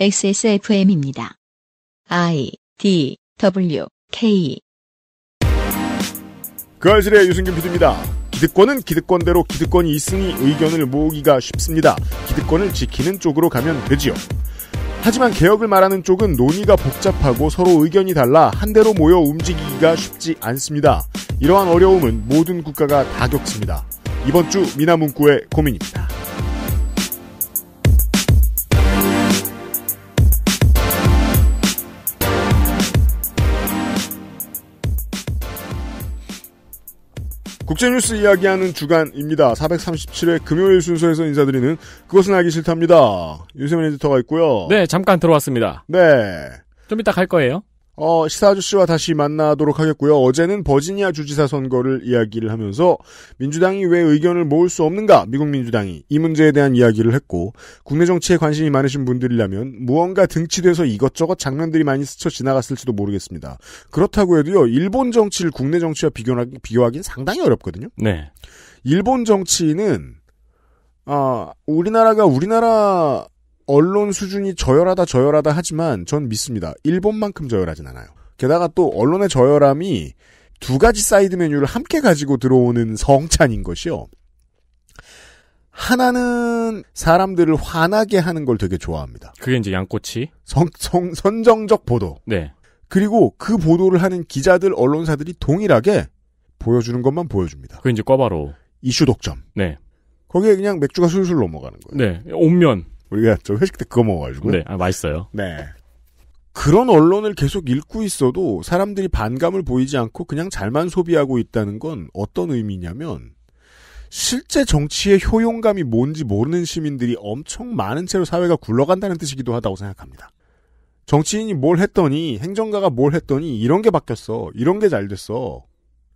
XSFM입니다. I D W K 그알실의 유승균 PD입니다. 기득권은 기득권대로 기득권이 있으니 의견을 모으기가 쉽습니다. 기득권을 지키는 쪽으로 가면 되지요. 하지만 개혁을 말하는 쪽은 논의가 복잡하고 서로 의견이 달라 한 대로 모여 움직이기가 쉽지 않습니다. 이러한 어려움은 모든 국가가 다 겪습니다. 이번 주 미나문구의 고민입니다. 국제뉴스 이야기하는 주간입니다. 437회 금요일 순서에서 인사드리는 그것은 알기 싫답니다. 유세민 에디터가 있고요. 네, 잠깐 들어왔습니다. 네. 좀 이따 갈 거예요. 어, 시사 아저씨와 다시 만나도록 하겠고요. 어제는 버지니아 주지사 선거를 이야기를 하면서 민주당이 왜 의견을 모을 수 없는가? 미국 민주당이 이 문제에 대한 이야기를 했고 국내 정치에 관심이 많으신 분들이라면 무언가 등치돼서 이것저것 장면들이 많이 스쳐 지나갔을지도 모르겠습니다. 그렇다고 해도요. 일본 정치를 국내 정치와 비교하기 비교하기는 상당히 어렵거든요. 네. 일본 정치는 아, 우리나라가 우리나라 언론 수준이 저열하다 저열하다 하지만 전 믿습니다. 일본만큼 저열하진 않아요. 게다가 또 언론의 저열함이 두 가지 사이드 메뉴를 함께 가지고 들어오는 성찬인 것이요. 하나는 사람들을 화나게 하는 걸 되게 좋아합니다. 그게 이제 양꼬치. 성, 성, 선정적 보도. 네. 그리고 그 보도를 하는 기자들, 언론사들이 동일하게 보여주는 것만 보여줍니다. 그게 이제 꽈바로. 이슈 독점. 네. 거기에 그냥 맥주가 술술 넘어가는 거예요. 네. 온면. 우리가 저 회식 때 그거 먹어가지고. 네, 아, 맛있어요. 네. 그런 언론을 계속 읽고 있어도 사람들이 반감을 보이지 않고 그냥 잘만 소비하고 있다는 건 어떤 의미냐면 실제 정치의 효용감이 뭔지 모르는 시민들이 엄청 많은 채로 사회가 굴러간다는 뜻이기도 하다고 생각합니다. 정치인이 뭘 했더니 행정가가 뭘 했더니 이런 게 바뀌었어. 이런 게 잘 됐어.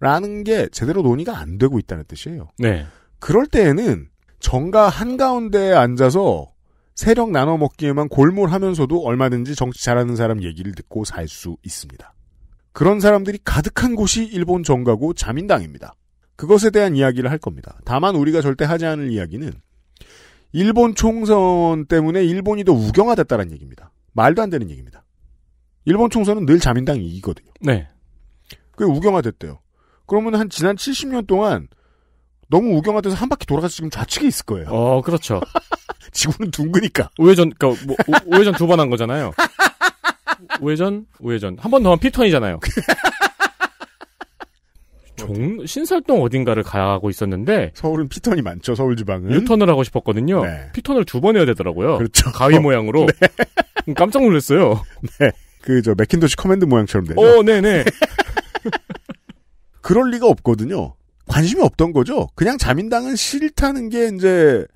라는 게 제대로 논의가 안 되고 있다는 뜻이에요. 네. 그럴 때에는 정가 한가운데에 앉아서 세력 나눠 먹기에만 골몰하면서도 얼마든지 정치 잘하는 사람 얘기를 듣고 살 수 있습니다. 그런 사람들이 가득한 곳이 일본 정가고 자민당입니다. 그것에 대한 이야기를 할 겁니다. 다만 우리가 절대 하지 않을 이야기는 일본 총선 때문에 일본이 더 우경화됐다는 얘기입니다. 말도 안 되는 얘기입니다. 일본 총선은 늘 자민당이 이기거든요. 네. 그게 우경화됐대요. 그러면 한 지난 70년 동안 너무 우경화돼서 한 바퀴 돌아가서 지금 좌측에 있을 거예요. 어, 그렇죠. 지구는 둥그니까. 우회전, 그니까, 뭐, 우회전 두 번 한 거잖아요. 우회전, 우회전. 한 번더 하면 피턴이잖아요. 종, 신설동 어딘가를 가고 있었는데. 서울은 피턴이 많죠, 서울지방은. 유턴을 하고 싶었거든요. 네. 피턴을 두 번 해야 되더라고요. 그렇죠. 가위 모양으로. 네. 음, 깜짝 놀랐어요. 네. 그, 저, 맥킨도시 커맨드 모양처럼 되죠. 어, 네네. 그럴 리가 없거든요. 관심이 없던 거죠. 그냥 자민당은 싫다는 게 이제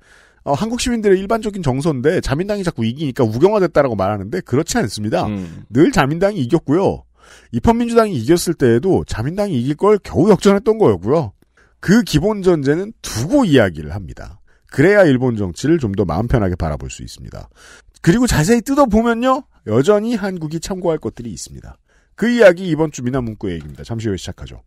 어, 한국 시민들의 일반적인 정서인데 자민당이 자꾸 이기니까 우경화됐다라고 말하는데 그렇지 않습니다. 음. 늘 자민당이 이겼고요. 입헌민주당이 이겼을 때에도 자민당이 이길 걸 겨우 역전했던 거였고요. 그 기본 전제는 두고 이야기를 합니다. 그래야 일본 정치를 좀 더 마음 편하게 바라볼 수 있습니다. 그리고 자세히 뜯어보면요. 여전히 한국이 참고할 것들이 있습니다. 그 이야기 이번 주 미남 문구 얘기입니다. 잠시 후에 시작하죠.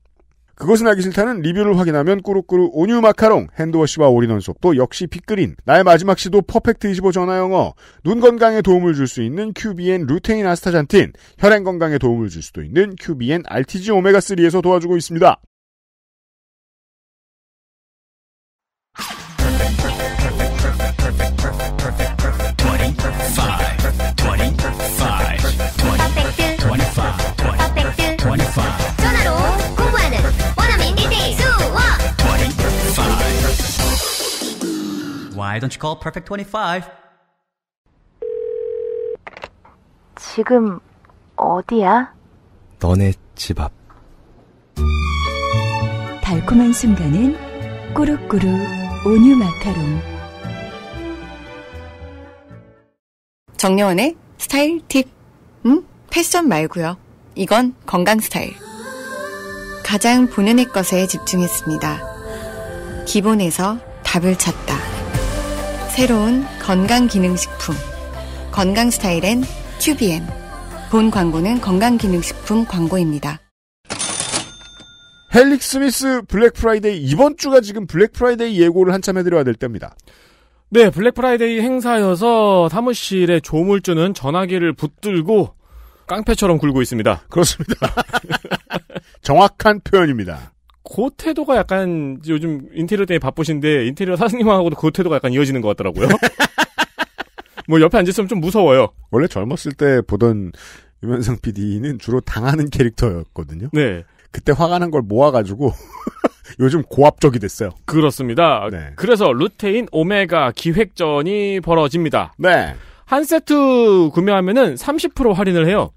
그것은 알기 싫다는 리뷰를 확인하면 꾸룩꾸룩 온유 마카롱, 핸드워시와 올인원 속도 역시 빅그린, 나의 마지막 시도 퍼펙트25 전화영어, 눈 건강에 도움을 줄 수 있는 QBN 루테인 아스타잔틴, 혈행 건강에 도움을 줄 수도 있는 QBN RTG 오메가3에서 도와주고 있습니다. Why don't you call Perfect 25? 지금 어디야? 너네 집 앞. 달콤한 순간은 꾸룩꾸룩 온유 마카롱. 정려원의 스타일 팁. 음? 패션 말고요. 이건 건강 스타일. 가장 본연의 것에 집중했습니다. 기본에서 답을 찾다. 새로운 건강기능식품 건강스타일엔 큐비엠 본 광고는 건강기능식품 광고입니다. 헬릭 스미스 블랙 프라이데이 이번 주가 지금 블랙 프라이데이 예고를 한참 해드려야 될 때입니다. 네, 블랙 프라이데이 행사여서 사무실에 조물주는 전화기를 붙들고 깡패처럼 굴고 있습니다. 그렇습니다. 정확한 표현입니다. 그 태도가 약간 요즘 인테리어 때문에 바쁘신데 인테리어 사장님하고도 그 태도가 약간 이어지는 것 같더라고요. 뭐 옆에 앉았으면 좀 무서워요. 원래 젊었을 때 보던 유면상 PD는 주로 당하는 캐릭터였거든요. 네. 그때 화가 난 걸 모아가지고 요즘 고압적이 됐어요. 그렇습니다. 네. 그래서 루테인 오메가 기획전이 벌어집니다. 네. 한 세트 구매하면은 30% 할인을 해요.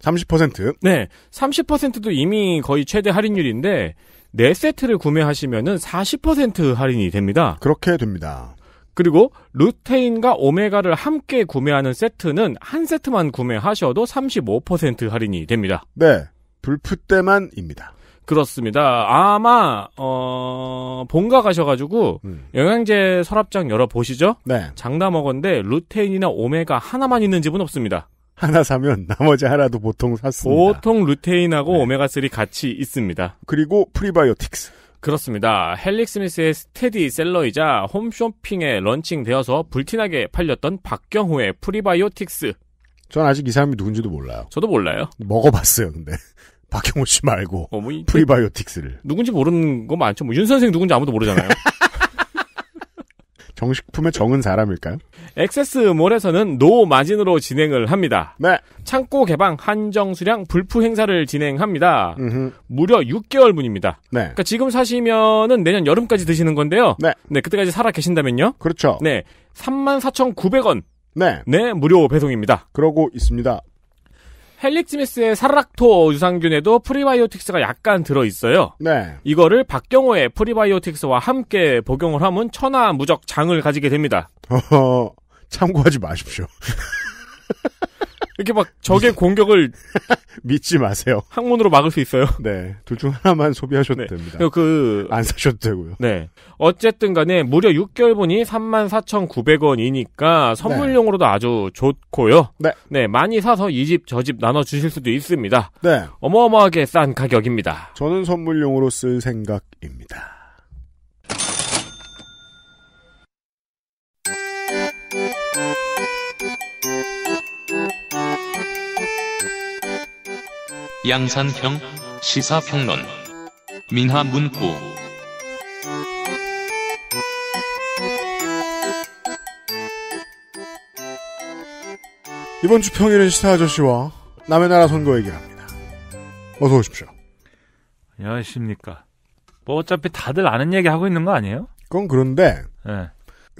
30%? 네. 30%도 이미 거의 최대 할인율인데 4세트를 구매하시면은 40% 할인이 됩니다. 그렇게 됩니다. 그리고 루테인과 오메가를 함께 구매하는 세트는 한 세트만 구매하셔도 35% 할인이 됩니다. 네. 불프 때만입니다. 그렇습니다. 아마 어 본가 가셔가지고 음. 영양제 서랍장 열어 보시죠. 네. 장담어건데 루테인이나 오메가 하나만 있는 집은 없습니다. 하나 사면 나머지 하나도 보통 샀습니다. 보통 루테인하고 네. 오메가3 같이 있습니다. 그리고 프리바이오틱스. 그렇습니다. 헬릭 스미스의 스테디 셀러이자 홈쇼핑에 런칭되어서 불티나게 팔렸던 박경호의 프리바이오틱스. 전 아직 이 사람이 누군지도 몰라요. 저도 몰라요. 먹어봤어요, 근데. 박경호 씨 말고 어, 뭐 이, 프리바이오틱스를 누군지 모르는 거 많죠. 뭐 윤 선생 누군지 아무도 모르잖아요. 정식품에 정은 사람일까요? 액세스몰에서는 노 마진으로 진행을 합니다. 네. 창고 개방 한정 수량 불프 행사를 진행합니다. 음흠. 무려 6개월 분입니다. 네. 그러니까 지금 사시면은 내년 여름까지 드시는 건데요. 네. 네, 그때까지 살아 계신다면요. 그렇죠. 네. 34,900원. 네. 네, 무료 배송입니다. 그러고 있습니다. 헬릭 스미스의 사락토 유산균에도 프리바이오틱스가 약간 들어있어요. 네. 이거를 박경호의 프리바이오틱스와 함께 복용을 하면 천하 무적 장을 가지게 됩니다. 어허, 참고하지 마십시오. 이렇게 막 적의 공격을 믿지 마세요. 항문으로 막을 수 있어요. 네. 둘 중 하나만 소비하셔도 네. 됩니다. 그, 안 사셔도 되고요. 네. 어쨌든 간에 무려 6개월분이 34,900원이니까 선물용으로도 네. 아주 좋고요. 네. 네. 많이 사서 이 집, 저 집 나눠주실 수도 있습니다. 네. 어마어마하게 싼 가격입니다. 저는 선물용으로 쓸 생각입니다. 양산형 시사평론 민화문구 이번 주 평일은 시사 아저씨와 남의 나라 선거 얘기합니다. 어서 오십시오. 안녕하십니까. 뭐 어차피 다들 아는 얘기 하고 있는 거 아니에요? 그건 그런데 네.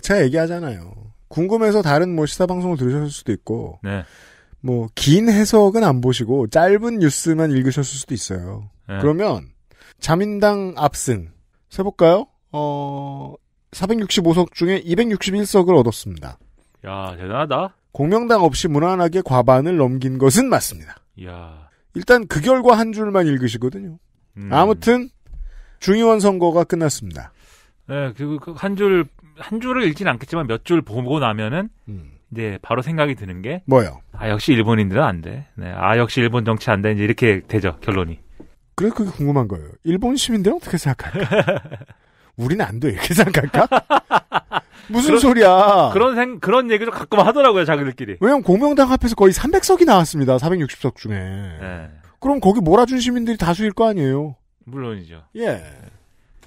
제가 얘기하잖아요. 궁금해서 다른 뭐 시사 방송을 들으셨을 수도 있고 네. 뭐긴 해석은 안 보시고 짧은 뉴스만 읽으셨을 수도 있어요. 네. 그러면 자민당 압승 세볼까요? 어 465석 중에 261석을 얻었습니다. 야 대단하다. 공명당 없이 무난하게 과반을 넘긴 것은 맞습니다. 야 일단 그 결과 한 줄만 읽으시거든요. 음. 아무튼 중의원 선거가 끝났습니다. 네, 그리고 그 한 줄, 한 줄을 읽진 않겠지만 몇 줄 보고 나면은, 음. 이제 네, 바로 생각이 드는 게 뭐요? 아 역시 일본인들은 안 돼. 네, 아 역시 일본 정치 안 돼. 이제 이렇게 되죠 결론이. 그래 그게 궁금한 거예요. 일본 시민들은 어떻게 생각할까? 우리는 안 돼 이렇게 생각할까? 무슨 그런, 소리야? 그런 생, 그런 얘기도 가끔 하더라고요 자기들끼리. 왜냐면 공명당 앞에서 거의 300석이 나왔습니다. 460석 중에. 네. 그럼 거기 몰아준 시민들이 다수일 거 아니에요? 물론이죠. 예.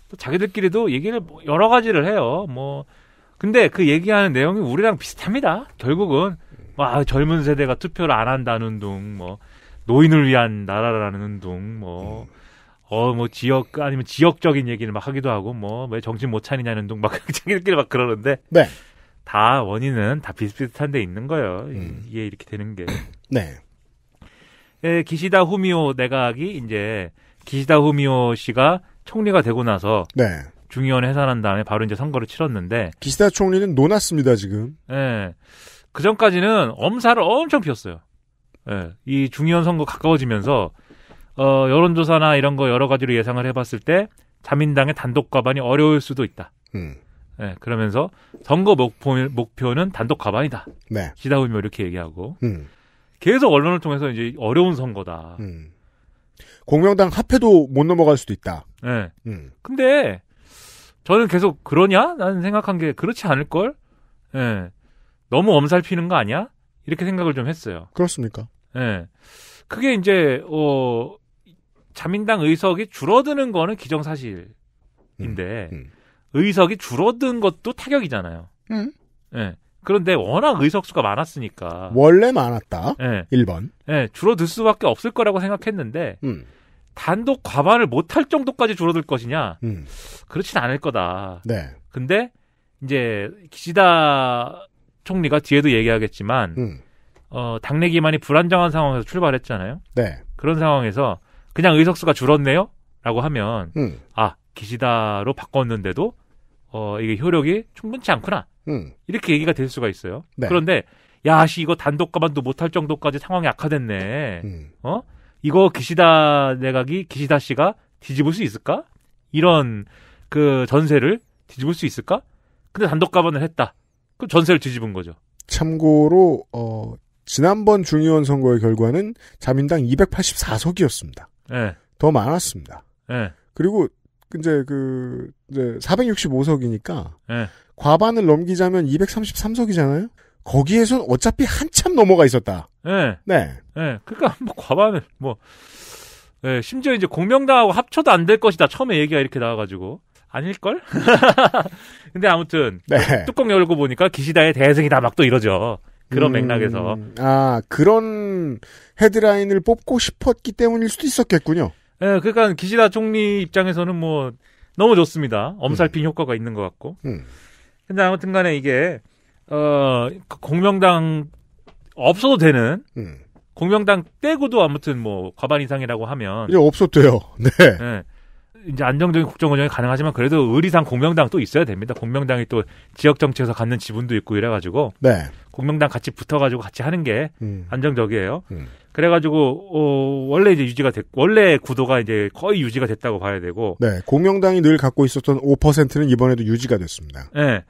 또 자기들끼리도 얘기를 뭐 여러 가지를 해요. 뭐 근데 그 얘기하는 내용이 우리랑 비슷합니다. 결국은 와 뭐, 아, 젊은 세대가 투표를 안 한다는 둥, 뭐 노인을 위한 나라라는 둥, 뭐 어, 뭐, 지역, 아니면 지역적인 얘기를 막 하기도 하고, 뭐, 왜 정신 못 차리냐는 둥, 막, 자기들끼리 막 그러는데. 네. 다 원인은 다 비슷비슷한 데 있는 거예요. 음. 이게 이렇게 되는 게. 네. 예, 기시다 후미오 내각이 이제, 기시다 후미오 씨가 총리가 되고 나서. 네. 중의원 해산한 다음에 바로 이제 선거를 치렀는데 기시다 총리는 노났습니다 지금. 예. 그 전까지는 엄살을 엄청 피웠어요. 예. 이 중의원 선거 가까워지면서 어, 여론조사나 이런 거 여러 가지로 예상을 해봤을 때 자민당의 단독 과반이 어려울 수도 있다. 음. 예, 그러면서 선거 목표, 는 단독 과반이다. 네. 시다우미 이렇게 얘기하고 음. 계속 언론을 통해서 이제 어려운 선거다. 음. 공명당 합해도 못 넘어갈 수도 있다. 예. 음. 근데 저는 계속 그러냐? 라는 생각한 게 그렇지 않을 걸. 예. 너무 엄살피는 거 아니야? 이렇게 생각을 좀 했어요. 그렇습니까? 예. 그게 이제 어 자민당 의석이 줄어드는 거는 기정사실인데 음, 음. 의석이 줄어든 것도 타격이잖아요. 음. 예. 그런데 워낙 의석수가 많았으니까 원래 많았다. 예. 1번. 예, 줄어들 수밖에 없을 거라고 생각했는데 음. 단독 과반을 못할 정도까지 줄어들 것이냐? 음. 그렇진 않을 거다. 네. 근데 이제 기시다 총리가 뒤에도 얘기하겠지만 음. 어, 당내 기만이 불안정한 상황에서 출발했잖아요. 네. 그런 상황에서 그냥 의석수가 줄었네요라고 하면 음. 아 기시다로 바꿨는데도 어, 이게 효력이 충분치 않구나. 음. 이렇게 얘기가 될 수가 있어요. 네. 그런데 야씨 이거 단독 과반도 못할 정도까지 상황이 악화됐네. 음. 어? 이거 기시다 내각이 기시다 씨가 뒤집을 수 있을까? 이런 그 전세를 뒤집을 수 있을까? 근데 단독 가반을 했다. 그 전세를 뒤집은 거죠. 참고로 어 지난번 중의원 선거의 결과는 자민당 284석이었습니다. 네. 예. 더 많았습니다. 네. 그리고 이제 그 이제 465석이니까 네. 예. 과반을 넘기자면 233석이잖아요. 거기에선 어차피 한참 넘어가 있었다. 예. 네. 네. 네. 그러니까 뭐 과반을 뭐 네, 심지어 이제 공명당하고 합쳐도 안 될 것이다. 처음에 얘기가 이렇게 나와가지고. 아닐걸? 근데 아무튼 네. 뚜껑 열고 보니까 기시다의 대승이다 막 또 이러죠. 그런 음, 맥락에서. 아, 그런 헤드라인을 뽑고 싶었기 때문일 수도 있었겠군요. 예, 네, 그러니까 기시다 총리 입장에서는 뭐 너무 좋습니다. 엄살핀 음. 효과가 있는 것 같고. 음. 근데 아무튼 간에 이게 어, 그 공명당 없어도 되는 음. 공명당 떼고도 아무튼 뭐 과반 이상이라고 하면 이제 없어도 돼요. 네. 네. 이제 안정적인 국정운영이 가능하지만 그래도 의리상 공명당 또 있어야 됩니다. 공명당이 또 지역 정치에서 갖는 지분도 있고 이래가지고 네. 공명당 같이 붙어가지고 같이 하는 게 음. 안정적이에요. 음. 그래가지고 어, 원래 이제 유지가 됐 원래 구도가 이제 거의 유지가 됐다고 봐야 되고 네 공명당이 늘 갖고 있었던 5%는 이번에도 유지가 됐습니다. 네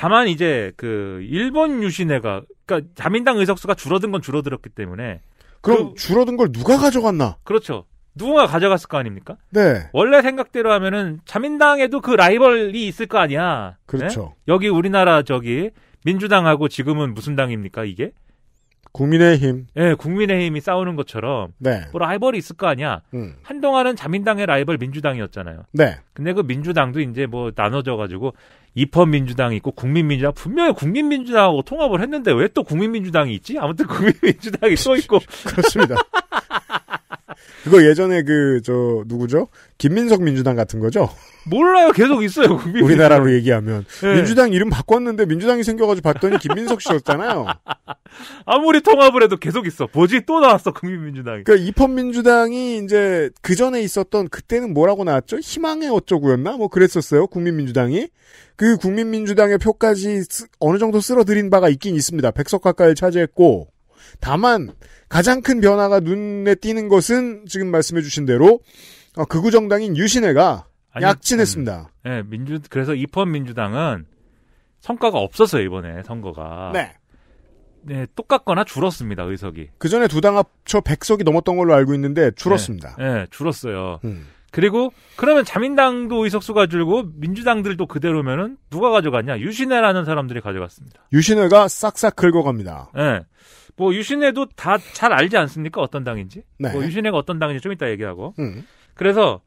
다만 이제 그 일본 유신회가 그러니까 자민당 의석수가 줄어든 건 줄어들었기 때문에 그럼 그, 줄어든 걸 누가 가져갔나? 그렇죠. 누군가 가져갔을 거 아닙니까? 네. 원래 생각대로 하면은 자민당에도 그 라이벌이 있을 거 아니야. 네? 그렇죠. 네? 여기 우리나라 저기 민주당하고 지금은 무슨 당입니까 이게? 국민의힘. 예, 네, 국민의힘이 싸우는 것처럼 네. 뭐 라이벌이 있을 거 아니야. 음. 한동안은 자민당의 라이벌 민주당이었잖아요. 네. 근데 그 민주당도 이제 뭐 나눠져 가지고 입헌민주당이 있고 국민민주당 분명히 국민민주당하고 통합을 했는데 왜 또 국민민주당이 있지? 아무튼 국민민주당이 또 있고 그렇습니다. 그거 예전에 그 저 누구죠? 김민석 민주당 같은 거죠? 몰라요. 계속 있어요. 국민 그 우리나라로 얘기하면 네. 민주당 이름 바꿨는데 민주당이 생겨가지고 봤더니 김민석 씨였잖아요. 아무리 통합을 해도 계속 있어. 뭐지 또 나왔어 국민민주당이. 그러니까 입헌민주당이 이제 그 전에 있었던 그때는 뭐라고 나왔죠? 희망의 어쩌구였나? 뭐 그랬었어요. 국민민주당이 그 국민민주당의 표까지 쓰, 어느 정도 쓸어들인 바가 있긴 있습니다. 백석 가까이 차지했고 다만 가장 큰 변화가 눈에 띄는 것은 지금 말씀해주신 대로 어, 극우 정당인 유신회가 아니, 약진했습니다. 음, 네, 민주 그래서 입헌 민주당은 성과가 없었어요 이번에 선거가. 네. 네, 똑같거나 줄었습니다 의석이. 그 전에 두 당 합쳐 100석이 넘었던 걸로 알고 있는데 줄었습니다. 네, 네 줄었어요. 음. 그리고 그러면 자민당도 의석수가 줄고 민주당들도 그대로면은 누가 가져갔냐? 유신회라는 사람들이 가져갔습니다. 유신회가 싹싹 긁어갑니다. 네. 뭐 유신혜도 다 잘 알지 않습니까? 어떤 당인지. 네. 뭐 유신혜가 어떤 당인지 좀 이따 얘기하고. 음. 그래서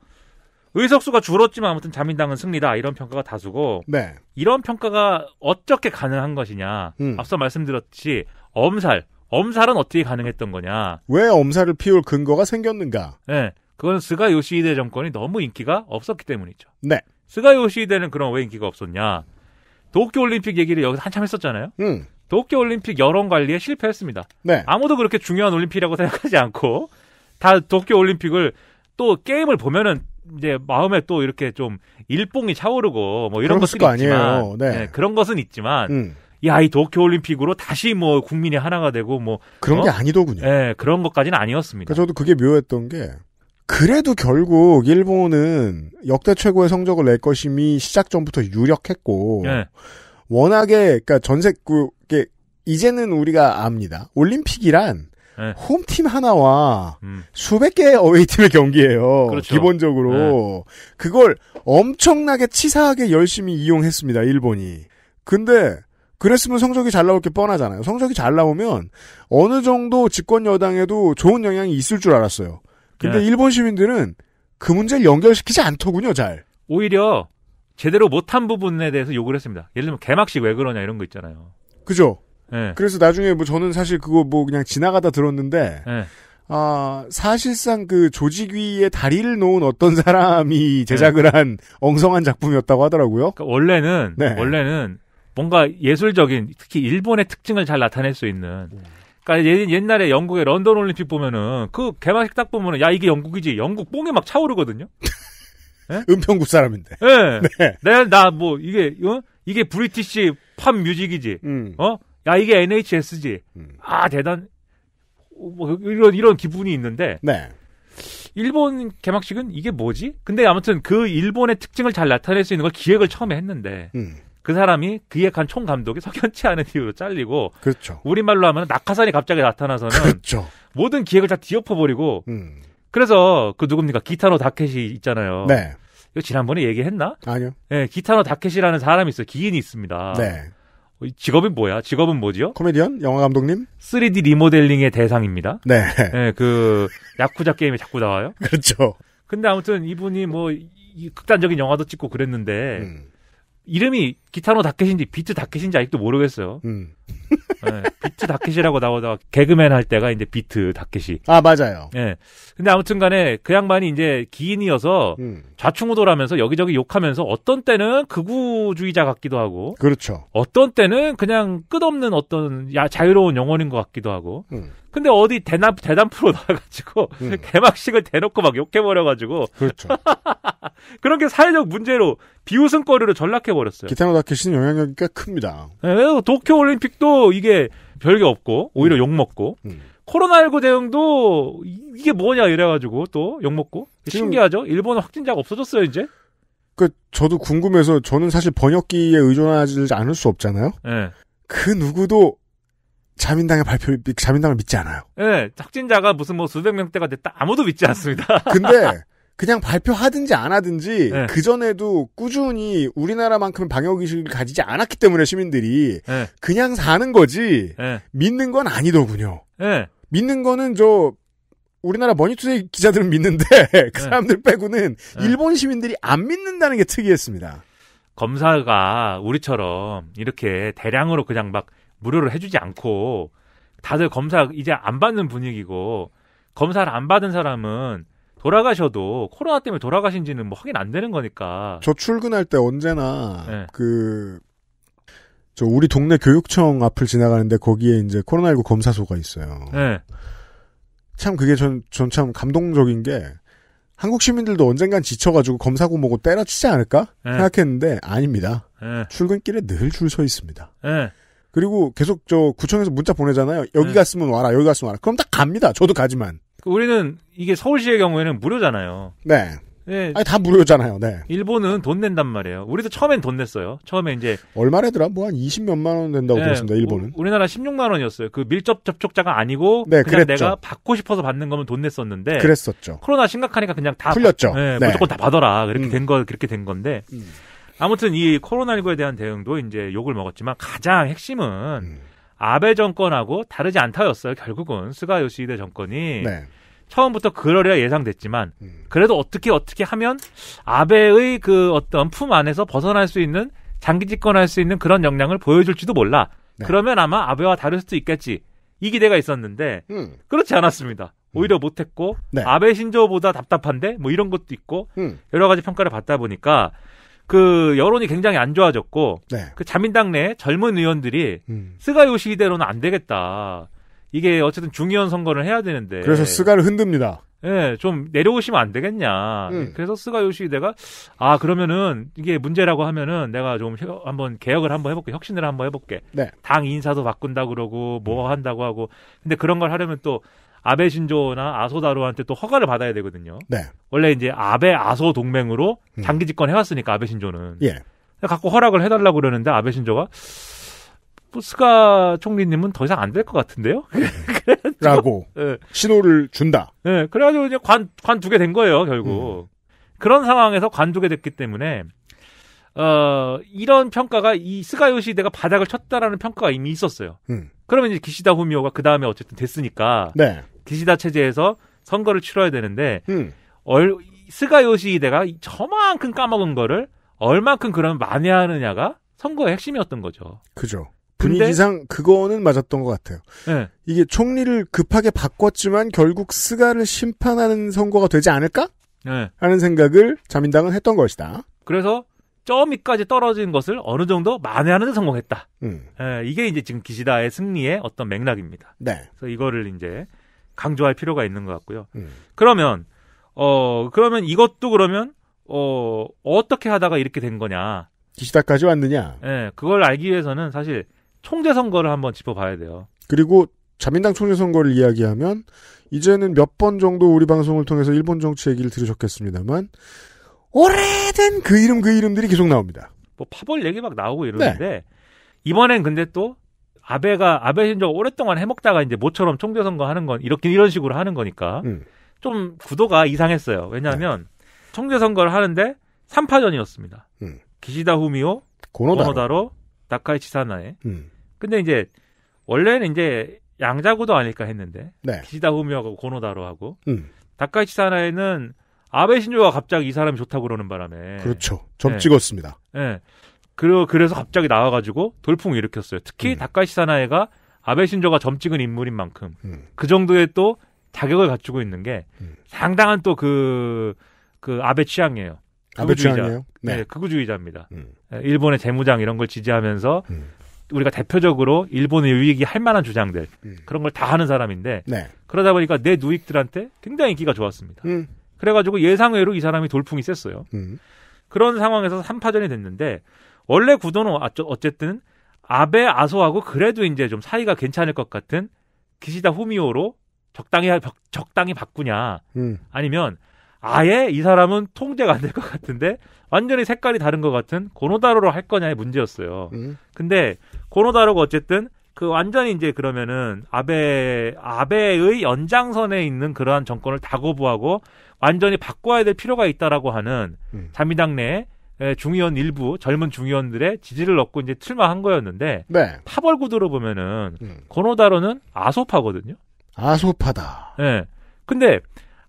의석수가 줄었지만 아무튼 자민당은 승리다 이런 평가가 다수고 네. 이런 평가가 어떻게 가능한 것이냐 음. 앞서 말씀드렸듯이 엄살 엄살은 어떻게 가능했던 거냐 왜 엄살을 피울 근거가 생겼는가 네. 그건 스가 요시히데 정권이 너무 인기가 없었기 때문이죠 네. 스가 요시히데는 그럼 왜 인기가 없었냐 도쿄올림픽 얘기를 여기서 한참 했었잖아요 음. 도쿄 올림픽 여론 관리에 실패했습니다. 네. 아무도 그렇게 중요한 올림픽이라고 생각하지 않고 다 도쿄 올림픽을 또 게임을 보면은 이제 마음에 또 이렇게 좀 일봉이 차오르고 뭐 이런 것들이 있지만 네. 네, 그런 것은 있지만 음. 야이 도쿄 올림픽으로 다시 뭐 국민이 하나가 되고 뭐 그런 어? 게 아니더군요. 네 그런 것까지는 아니었습니다. 그러니까 저도 그게 묘했던 게 그래도 결국 일본은 역대 최고의 성적을 낼 것임이 시작 전부터 유력했고 네. 워낙에 그러니까 전세그 이제는 우리가 압니다. 올림픽이란 네. 홈팀 하나와 음. 수백 개의 어웨이팀의 경기예요. 그렇죠. 기본적으로 네. 그걸 엄청나게 치사하게 열심히 이용했습니다. 일본이. 근데 그랬으면 성적이 잘 나올 게 뻔하잖아요. 성적이 잘 나오면 어느 정도 집권 여당에도 좋은 영향이 있을 줄 알았어요. 근데 네. 일본 시민들은 그 문제를 연결시키지 않더군요, 잘. 오히려 제대로 못한 부분에 대해서 욕을 했습니다. 예를 들면 개막식 왜 그러냐 이런 거 있잖아요. 그죠? 예. 그래서 나중에 뭐 저는 사실 그거 뭐 그냥 지나가다 들었는데 네. 아 사실상 그 조직 위에 다리를 놓은 어떤 사람이 예. 제작을 네. 한 엉성한 작품이었다고 하더라고요. 그러니까 원래는 네. 원래는 뭔가 예술적인 특히 일본의 특징을 잘 나타낼 수 있는. 그러니까 옛날에 영국의 런던 올림픽 보면은 그 개막식 딱 보면은 야 이게 영국이지 영국 뽕에막 차오르거든요. 네? 은평구 사람인데. 네. 네. 내가 나뭐 이게 어? 이게 브리티시 팝 뮤직이지. 음. 어? 야 이게 NHS지. 음. 아 대단. 뭐 이런 이런 기분이 있는데. 네. 일본 개막식은 이게 뭐지? 근데 아무튼 그 일본의 특징을 잘 나타낼 수 있는 걸 기획을 처음에 했는데 음. 그 사람이 기획한 총 감독이 석연치 않은 이유로 잘리고 그렇죠. 우리말로 하면 낙하산이 갑자기 나타나서는 그렇죠. 모든 기획을 다 뒤엎어버리고 음. 그래서 그 누굽니까 기타노 다켓이 있잖아요. 네. 이거 지난번에 얘기했나? 아니요. 네, 기타노 다켓이라는 사람이 있어요. 기인이 있습니다. 네. 뭐, 직업이 뭐야? 직업은 뭐지요? 코미디언? 영화 감독님? 3D 리모델링의 대상입니다. 네. 네, 그 야쿠자 게임에 자꾸 나와요. 그렇죠. 근데 아무튼 이분이 뭐 이 극단적인 영화도 찍고 그랬는데 음. 이름이 기타노 다켓신지 비트 다켓신지 아직도 모르겠어요. 음. 네, 비트 다켓이라고 나오다가 개그맨 할 때가 이제 비트 다켓이. 아 맞아요. 예. 네. 근데 아무튼간에 그 양반이 이제 기인이어서 음. 좌충우돌하면서 여기저기 욕하면서 어떤 때는 극우주의자 같기도 하고. 그렇죠. 어떤 때는 그냥 끝없는 어떤 야, 자유로운 영혼인 것 같기도 하고. 음. 근데 어디 대남 대담 프로 나와가지고 음. 개막식을 대놓고 막 욕해버려가지고 그렇죠. 그런 게 사회적 문제로 비웃음거리로 전락해버렸어요. 기타노 다케시는 영향력이 꽤 큽니다. 네, 도쿄 올림픽도 이게 별게 없고 오히려 음. 욕 먹고 음. 코로나19 대응도 이게 뭐냐 이래가지고 또 욕 먹고 신기하죠. 일본은 확진자가 없어졌어요 이제. 그 저도 궁금해서 저는 사실 번역기에 의존하지 않을 수 없잖아요. 네. 그 누구도 자민당의 발표, 자민당을 믿지 않아요. 예, 네, 작진자가 무슨 뭐 수백 명대가 됐다 아무도 믿지 않습니다. 근데 그냥 발표하든지 안 하든지 네. 예. 그 전에도 꾸준히 우리나라만큼 방역 의식을 가지지 않았기 때문에 시민들이 네. 그냥 사는 거지 네. 믿는 건 아니더군요. 믿는 거는 저 우리나라 머니투데이 기자들은 믿는데 그 사람들 빼고는 일본 시민들이 안 믿는다는 게 특이했습니다. 검사가 우리처럼 이렇게 대량으로 그냥 막 무료로 해주지 않고 다들 검사 이제 안 받는 분위기고 검사를 안 받은 사람은 돌아가셔도 코로나 때문에 돌아가신지는 뭐 확인 안 되는 거니까. 저 출근할 때 언제나 네. 그. 저 우리 동네 교육청 앞을 지나가는데 거기에 이제 코로나19 검사소가 있어요. 네. 참 그게 전전 참 감동적인 게 한국 시민들도 언젠간 지쳐가지고 검사고 뭐고 때려치지 않을까 네. 생각했는데 아닙니다. 네. 출근길에 늘 줄 서 있습니다. 네. 그리고 계속 저 구청에서 문자 보내잖아요. 여기 네. 갔으면 와라, 여기 갔으면 와라. 그럼 딱 갑니다. 저도 가지만. 그 우리는 이게 서울시의 경우에는 무료잖아요. 네. 네. 아니 다 무료잖아요. 네. 일본은 돈 낸단 말이에요. 우리도 처음엔 돈 냈어요. 처음에 이제 얼마래더라? 뭐한 20몇만 원 된다고 네. 들었습니다. 뭐 일본은. 우, 리나라 16만 원이었어요. 그 밀접 접촉자가 아니고 네, 그냥 그랬죠. 내가 받고 싶어서 받는 거면 돈 냈었는데 그랬었죠. 코로나 심각하니까 그냥 다 풀렸죠. 네, 네, 무조건 다 받아라. 그렇게 음. 된거 그렇게 된 건데. 음. 아무튼 이 코로나19에 대한 대응도 이제 욕을 먹었지만 가장 핵심은 음. 아베 정권하고 다르지 않다였어요. 결국은 스가 요시히데 정권이 네. 처음부터 그러려 예상됐지만 음. 그래도 어떻게 어떻게 하면 아베의 그 어떤 품 안에서 벗어날 수 있는 장기 집권할 수 있는 그런 역량을 보여줄지도 몰라. 네. 그러면 아마 아베와 다를 수도 있겠지. 이 기대가 있었는데 음. 그렇지 않았습니다. 음. 오히려 음. 못했고 네. 아베 신조보다 답답한데 뭐 이런 것도 있고 음. 여러 가지 평가를 받다 보니까 그 여론이 굉장히 안 좋아졌고 네. 그 자민당 내 젊은 의원들이 음. 스가 요시대로는안 되겠다. 이게 어쨌든 중요한 선거를 해야 되는데 그래서 스가를 흔듭니다. 예, 네, 좀 내려오시면 안 되겠냐. 음. 그래서 스가 요시대가 아 그러면은 이게 문제라고 하면은 내가 좀 혀, 한번 개혁을 한번 해볼게, 혁신을 한번 해볼게. 네. 당 인사도 바꾼다 그러고 뭐 음. 한다고 하고. 근데 그런 걸 하려면 또 아베 신조나 아소다루한테 또 허가를 받아야 되거든요. 네. 원래 이제 아베 아소 동맹으로 음. 장기 집권해 왔으니까 아베 신조는 예. 갖고 허락을 해달라고 그러는데 아베 신조가 부스가 총리님은 더 이상 안 될 것 같은데요? 네. 라고 네. 신호를 준다. 네, 그래가지고 이제 관 관두게 된 거예요 결국. 음. 그런 상황에서 관두게 됐기 때문에 어 이런 평가가 이 스가 요시대가 바닥을 쳤다라는 평가가 이미 있었어요. 음. 그러면 이제 기시다 후미오가 그 다음에 어쨌든 됐으니까 네. 기시다 체제에서 선거를 치러야 되는데 음. 얼, 스가 요시이데가 저만큼 까먹은 거를 얼만큼 그런 만회하느냐가 선거의 핵심이었던 거죠. 그죠. 분위기상 그거는 맞았던 것 같아요. 네. 이게 총리를 급하게 바꿨지만 결국 스가를 심판하는 선거가 되지 않을까? 네. 하는 생각을 자민당은 했던 것이다. 그래서 점이까지 떨어진 것을 어느 정도 만회하는 데 성공했다. 음. 네, 이게 이제 지금 기시다의 승리의 어떤 맥락입니다. 네. 그래서 이거를 이제 강조할 필요가 있는 것 같고요. 음. 그러면 어 그러면 이것도 그러면 어 어떻게 하다가 이렇게 된 거냐? 기시다까지 왔느냐? 예, 네, 그걸 알기 위해서는 사실 총재 선거를 한번 짚어봐야 돼요. 그리고 자민당 총재 선거를 이야기하면 이제는 몇 번 정도 우리 방송을 통해서 일본 정치 얘기를 들으셨겠습니다만 오래된 그 이름 그 이름들이 계속 나옵니다. 뭐 파벌 얘기 막 나오고 네. 이러는데 네. 이번엔 근데 또 아베가 아베 신조가 오랫동안 해먹다가 이제 모처럼 총재 선거하는 건 이렇게 이런 식으로 하는 거니까 음. 좀 구도가 이상했어요. 왜냐하면 네. 총재 선거를 하는데 3파전이었습니다. 음. 기시다 후미오, 고노다로, 고노다로 다카이치 사나에. 음. 근데 이제 원래는 이제 양자구도 아닐까 했는데 네. 기시다 후미오하고 고노다로 하고 음. 다카이치 사나에는 아베 신조가 갑자기 이 사람이 좋다고 그러는 바람에 그렇죠. 네. 점 네. 찍었습니다. 네. 그리고 그래서 갑자기 나와가지고 돌풍을 일으켰어요. 특히 음. 다카시 사나이가 아베 신조가 점 찍은 인물인 만큼 음. 그 정도의 또 자격을 갖추고 있는 게 음. 상당한 또 그그 그 아베 취향이에요. 아베 취향이에요? 네. 네, 극우주의자입니다. 음. 예, 일본의 재무장 이런 걸 지지하면서 음. 우리가 대표적으로 일본의 유익이 할 만한 주장들 음. 그런 걸 다 하는 사람인데 네. 그러다 보니까 내 누익들한테 굉장히 인기가 좋았습니다. 그래가지고 예상외로 이 사람이 돌풍이 셌어요. 그런 상황에서 3파전이 됐는데 원래 구도는 아, 어쨌든 아베 아소하고 그래도 이제 좀 사이가 괜찮을 것 같은 기시다 후미오로 적당히 적, 당히 바꾸냐 음. 아니면 아예 이 사람은 통제가 안 될 것 같은데 완전히 색깔이 다른 것 같은 고노다로로 할 거냐의 문제였어요. 음. 근데 고노다로가 어쨌든 그 완전히 이제 그러면은 아베 아베의 연장선에 있는 그러한 정권을 다 거부하고 완전히 바꿔야 될 필요가 있다라고 하는 음. 자민당 내에 예, 중의원 일부 젊은 중의원들의 지지를 얻고 이제 출마한 거였는데 네. 파벌 구도로 보면은 음. 고노다로는 아소파거든요. 아소파다. 예. 네. 근데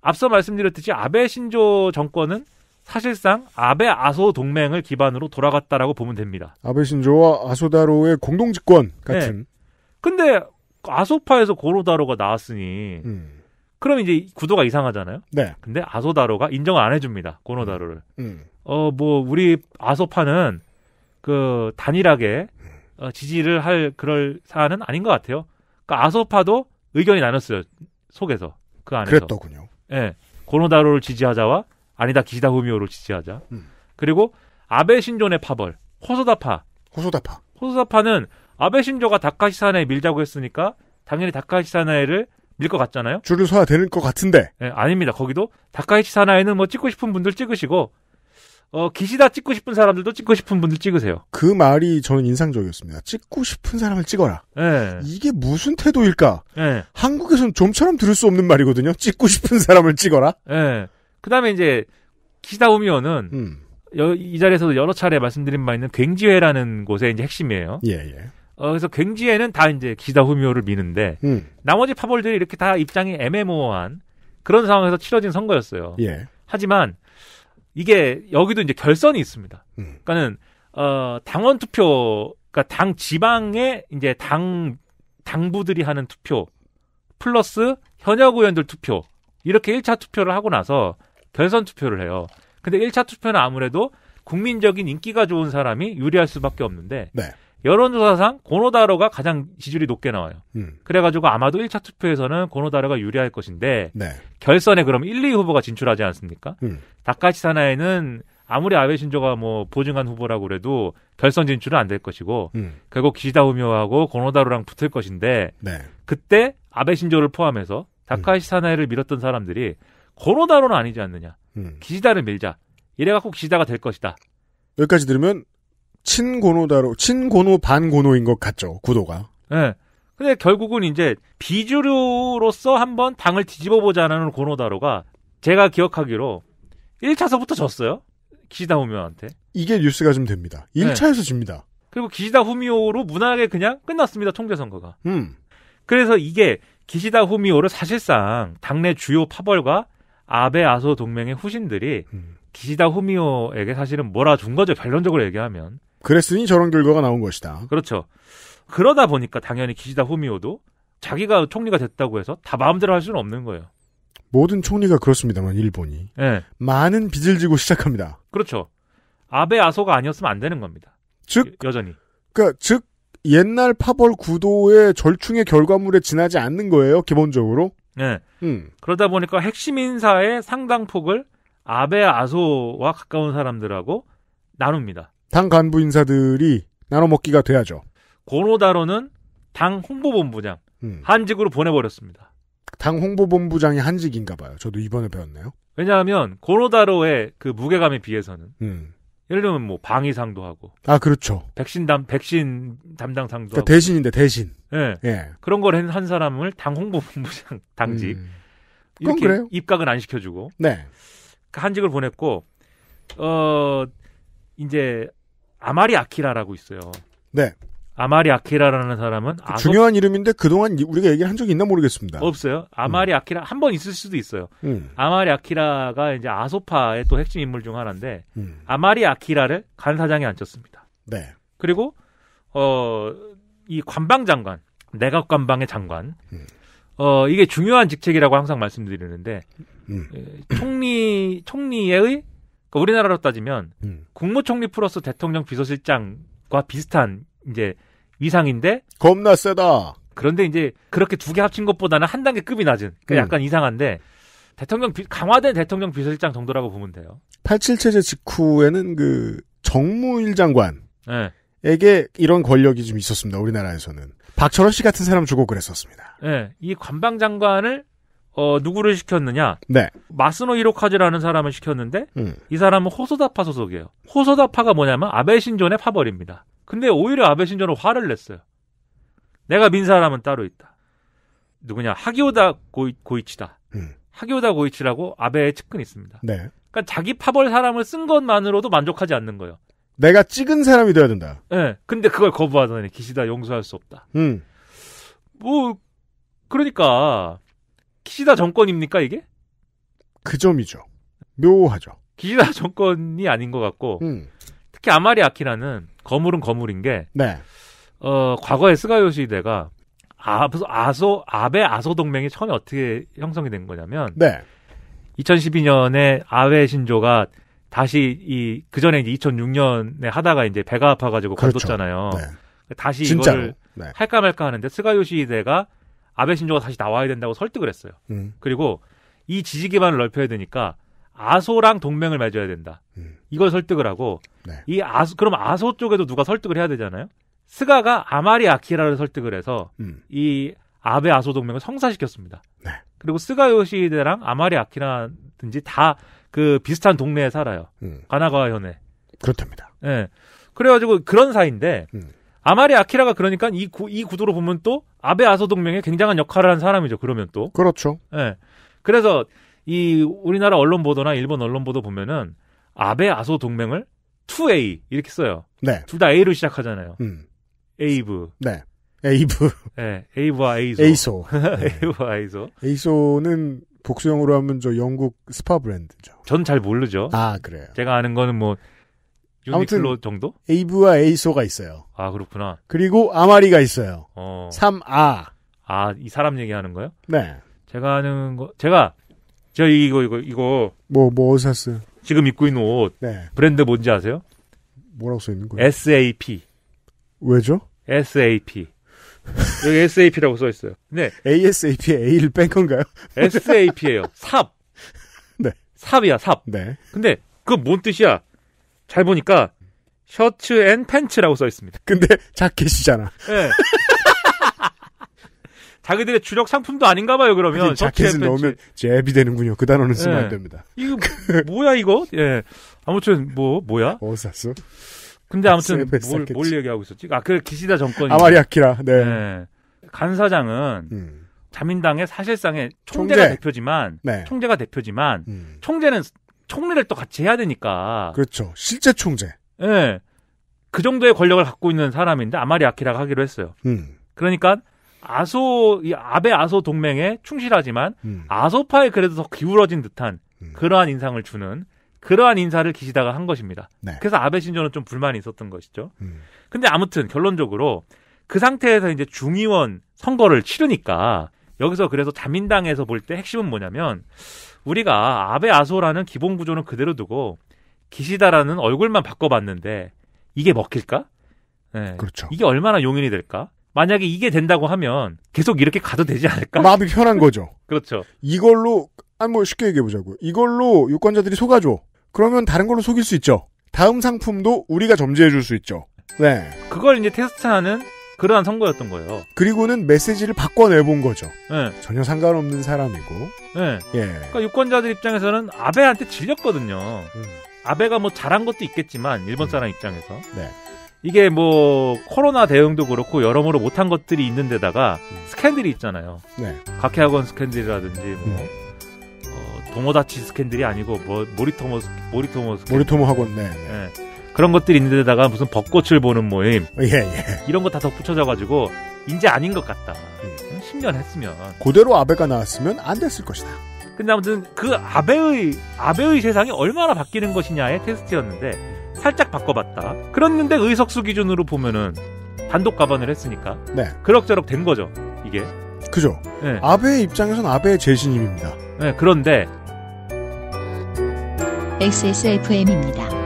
앞서 말씀드렸듯이 아베 신조 정권은 사실상 아베 아소 동맹을 기반으로 돌아갔다라고 보면 됩니다. 아베 신조와 아소다로의 공동 집권 네. 같은. 네. 근데 아소파에서 고노다로가 나왔으니 음. 그럼 이제 구도가 이상하잖아요. 네. 근데 아소다로가 인정을 안 해줍니다. 고노다로를. 음. 음. 어, 뭐, 우리 아소파는 그 단일하게 어, 지지를 할 그럴 사안은 아닌 것 같아요. 그러니까 아소파도 의견이 나눴어요. 속에서. 그 안에서. 그랬더군요. 예. 고노다로를 지지하자와 아니다 기시다 후미오를 지지하자. 음. 그리고 아베 신존의 파벌. 호소다파. 호소다파. 호소다파는 아베 신조가 다카시 사나에 밀자고 했으니까 당연히 다카시 사나에를밀 것 같잖아요. 줄을 서야 되는 것 같은데. 예, 아닙니다. 거기도 다카시 사나에는뭐 찍고 싶은 분들 찍으시고 어, 기시다 찍고 싶은 사람들도 찍고 싶은 분들 찍으세요. 그 말이 저는 인상적이었습니다. 찍고 싶은 사람을 찍어라. 네. 이게 무슨 태도일까? 네. 예. 한국에선 좀처럼 들을 수 없는 말이거든요. 찍고 싶은 사람을 찍어라. 네. 예. 그 다음에 이제, 기시다 오미오는, 음. 이 자리에서도 여러 차례 말씀드린 바 있는 갱지회라는 곳의 이제 핵심이에요. 예, 예. 어, 그래서 갱지회는 다 이제 기시다 후미오를 미는데, 음. 나머지 파벌들이 이렇게 다 입장이 애매모호한 그런 상황에서 치러진 선거였어요. 예. 하지만, 이게 여기도 이제 결선이 있습니다. 음. 그러니까는 어 당원 투표 그러니까 당 지방의 이제 당 당부들이 하는 투표 플러스 현역 의원들 투표 이렇게 1차 투표를 하고 나서 결선 투표를 해요. 근데 1차 투표는 아무래도 국민적인 인기가 좋은 사람이 유리할 수밖에 없는데 네. 여론조사상 고노다로가 가장 지지율이 높게 나와요. 음. 그래가지고 아마도 1차 투표에서는 고노다로가 유리할 것인데 네. 결선에 그럼 1, 2 후보가 진출하지 않습니까? 음. 다카시사나이는 아무리 아베 신조가 뭐 보증한 후보라고 그래도 결선 진출은 안 될 것이고 음. 결국 기시다 후미오하고 고노다로랑 붙을 것인데 네. 그때 아베 신조를 포함해서 다카시 사나이를 밀었던 사람들이 고노다로는 아니지 않느냐 음. 기시다를 밀자 이래갖고 기시다가 될 것이다 여기까지 들으면 친고노다로 친고노 반고노인 것 같죠 구도가. 네. 근데 결국은 이제 비주류로서 한번 당을 뒤집어 보자는 고노다로가 제가 기억하기로 1차서부터 졌어요. 기시다 후미오한테. 이게 뉴스가 좀 됩니다. 1차에서 네. 집니다. 그리고 기시다 후미오로 무난하게 그냥 끝났습니다. 총재 선거가. 음. 그래서 이게 기시다 후미오를 사실상 당내 주요 파벌과 아베 아소 동맹의 후신들이 음. 기시다 후미오에게 사실은 몰아준 거죠. 결론적으로 얘기하면. 그랬으니 저런 결과가 나온 것이다. 그렇죠. 그러다 보니까 당연히 기시다 후미오도 자기가 총리가 됐다고 해서 다 마음대로 할 수는 없는 거예요. 모든 총리가 그렇습니다만 일본이 네. 많은 빚을 지고 시작합니다. 그렇죠. 아베 아소가 아니었으면 안 되는 겁니다. 즉 여, 전히 그러니까 즉 옛날 파벌 구도의 절충의 결과물에 지나지 않는 거예요 기본적으로. 네. 음. 그러다 보니까 핵심 인사의 상당 폭을 아베 아소와 가까운 사람들하고 나눕니다. 당 간부 인사들이 나눠 먹기가 돼야죠. 고노다로는 당 홍보본부장 음. 한직으로 보내버렸습니다. 당 홍보본부장이 한직인가 봐요. 저도 이번에 배웠네요. 왜냐하면 고노다로의 그 무게감에 비해서는 음. 예를 들면 뭐 방위상도 하고 아 그렇죠. 백신 담 백신 담당 상도 그러니까 대신인데 대신. 예. 예. 그런 걸 한 사람을 당 홍보본부장 음. 당직 음. 이렇게 그래요. 입각은 안 시켜주고 네. 그 한직을 보냈고 어 이제 아마리 아키라라고 있어요. 네. 아마리 아키라라는 사람은 그 아소... 중요한 이름인데 그동안 우리가 얘기를 한 적이 있나 모르겠습니다. 없어요. 아마리 음. 아키라 한 번 있을 수도 있어요. 음. 아마리 아키라가 이제 아소파의 또 핵심 인물 중 하나인데 음. 아마리 아키라를 간사장에 앉혔습니다. 네. 그리고 어이 관방 장관, 내각 관방의 장관. 음. 어 이게 중요한 직책이라고 항상 말씀드리는데 음. 총리 총리의 그러니까 우리나라로 따지면 음. 국무총리 플러스 대통령 비서실장과 비슷한 이제 위상인데 겁나 세다. 그런데 이제 그렇게 두 개 합친 것보다는 한 단계 급이 낮은 그 약간 이상한데 대통령 비, 강화된 대통령 비서실장 정도라고 보면 돼요. 87 체제 직후에는 그 정무일 장관 예. 에게 이런 권력이 좀 있었습니다. 우리나라에서는 박철호 씨 같은 사람 주고 그랬었습니다. 네, 이 관방장관을 어, 누구를 시켰느냐? 네. 마스노 히로카즈라는 사람을 시켰는데 음. 이 사람은 호소다파 소속이에요. 호소다파가 뭐냐면 아베 신존의 파벌입니다. 근데 오히려 아베 신존은 화를 냈어요. 내가 민 사람은 따로 있다. 누구냐? 하기오다 고이, 치다 음. 하기오다 고이치라고 아베의 측근이 있습니다. 네. 그러니까 자기 파벌 사람을 쓴 것만으로도 만족하지 않는 거예요. 내가 찍은 사람이 돼야 된다. 예. 네. 근데 그걸 거부하더니 기시다 용서할 수 없다. 음. 뭐 그러니까 키시다 정권입니까 이게? 그 점이죠. 묘하죠. 기시다 정권이 아닌 것 같고 음. 특히 아마리 아키라는 거물은 거물인 게 네. 어, 과거에 스가 요시대가 아, 아소 아베 아소 동맹이 처음에 어떻게 형성이 된 거냐면 네. 2012년에 아베 신조가 다시 이 그전에 2006년에 하다가 이제 배가 아파가지고 그렇죠. 관뒀잖아요. 네. 다시 이거를 네. 할까 말까 하는데 스가 요시대가 아베 신조가 다시 나와야 된다고 설득을 했어요. 음. 그리고 이 지지 기반을 넓혀야 되니까 아소랑 동맹을 맺어야 된다. 음. 이걸 설득을 하고 네. 이 아소 그럼 아소 쪽에도 누가 설득을 해야 되잖아요. 스가가 아마리 아키라를 설득을 해서 음. 이 아베 아소 동맹을 성사시켰습니다. 네. 그리고 스가 요시대랑 아마리 아키라든지 다 그 비슷한 동네에 살아요. 음. 가나가와 현에. 그렇답니다. 예. 네. 그래가지고 그런 사이인데 음. 아마리 아키라가 그러니까 이, 구, 이 구도로 보면 또 아베 아소 동맹에 굉장한 역할을 한 사람이죠. 그러면 또 그렇죠. 예. 네. 그래서 이 우리나라 언론 보도나 일본 언론 보도 보면은 아베 아소 동맹을 2A 이렇게 써요. 네. 둘 다 A로 시작하잖아요. 음. 에이브. 네. 에이브. 네. 에이브와 에이소. 에이소. 에이브와 에이소. 에이소는 복수형으로 하면 저 영국 스파 브랜드죠. 전 잘 모르죠. 아, 그래요. 제가 아는 거는 뭐 유니클로 정도? 에이브와 에이소가 있어요. 아 그렇구나. 그리고 아마리가 있어요. 어. 3아. 아 이 사람 얘기하는 거요? 네. 제가 하는 거 제가 저 이거 이거 이거 뭐뭐 뭐 샀어요? 뭐 지금 입고 있는 옷 네. 브랜드 뭔지 아세요? 뭐라고 써 있는 거예요? SAP. 왜죠? SAP. 여기 SAP라고 써 있어요. 네. a s a p A를 뺀 건가요? SAP예요. 삽. 네. 삽이야, 삽. 네. 근데 그 뭔 뜻이야? 잘 보니까 셔츠 앤 팬츠라고 써 있습니다. 근데 자켓이잖아. 네. 자기들의 주력 상품도 아닌가 봐요, 그러면. 자켓을 넣으면 잽이 되는군요. 그 단어는 쓰면 네. 안 예. 됩니다. 이거 뭐야, 이거? 예. 아무튼, 뭐, 뭐야? 어디 샀어? 근데 아무튼 아, 뭘, 뭘, 얘기하고 있었지? 아, 그 기시다 정권이. 아마리아키라, 네. 네. 간사장은 음. 자민당의 사실상의 총재가 총재. 대표지만, 네. 총재가 대표지만, 음. 총재는 총리를 또 같이 해야 되니까. 그렇죠. 실제 총재. 예. 네. 그 정도의 권력을 갖고 있는 사람인데 아마리 아키라가 하기로 했어요. 음. 그러니까 아소 이 아베 아소 동맹에 충실하지만 음. 아소파에 그래도 더 기울어진 듯한 음. 그러한 인상을 주는 그러한 인사를 기시다가 한 것입니다. 네. 그래서 아베 신조는 좀 불만이 있었던 것이죠. 음. 근데 아무튼 결론적으로 그 상태에서 이제 중의원 선거를 치르니까 여기서 그래서 자민당에서 볼 때 핵심은 뭐냐면 우리가 아베 아소라는 기본 구조는 그대로 두고 기시다라는 얼굴만 바꿔봤는데 이게 먹힐까? 네. 그렇죠. 이게 얼마나 용인이 될까? 만약에 이게 된다고 하면 계속 이렇게 가도 되지 않을까? 마음이 편한 거죠. 그렇죠. 이걸로 한번 아, 뭐 쉽게 얘기해 보자고. 요 이걸로 유권자들이 속아줘. 그러면 다른 걸로 속일 수 있죠. 다음 상품도 우리가 점지해 줄 수 있죠. 네. 그걸 이제 테스트하는 그러한 선거였던 거예요. 그리고는 메시지를 바꿔내본 거죠. 네. 전혀 상관없는 사람이고. 네. 예. 그러니까 유권자들 입장에서는 아베한테 질렸거든요. 음. 아베가 뭐 잘한 것도 있겠지만 일본 음. 사람 음. 입장에서 네. 이게 뭐 코로나 대응도 그렇고 여러모로 못한 것들이 있는데다가 음. 스캔들이 있잖아요. 네. 각해학원 스캔들이라든지 뭐 음. 어, 도모다치 스캔들이 아니고 뭐 모리토모 모리토모 스캔들. 모리토모 학원 네. 네. 예. 그런 것들이 있는데다가 무슨 벚꽃을 보는 모임 예, 예. 이런 거 다 덧붙여져가지고 이제 아닌 것 같다. 음. 10년 했으면 그대로 아베가 나왔으면 안 됐을 것이다. 근데 아무튼 그 아베의 아베의 세상이 얼마나 바뀌는 것이냐의 테스트였는데 살짝 바꿔봤다. 그랬는데 의석수 기준으로 보면은 단독 가반을 했으니까 네. 그럭저럭 된 거죠. 이게 그죠. 네. 아베의 입장에선 아베의 재신임입니다. 네, 그런데 XSFM입니다.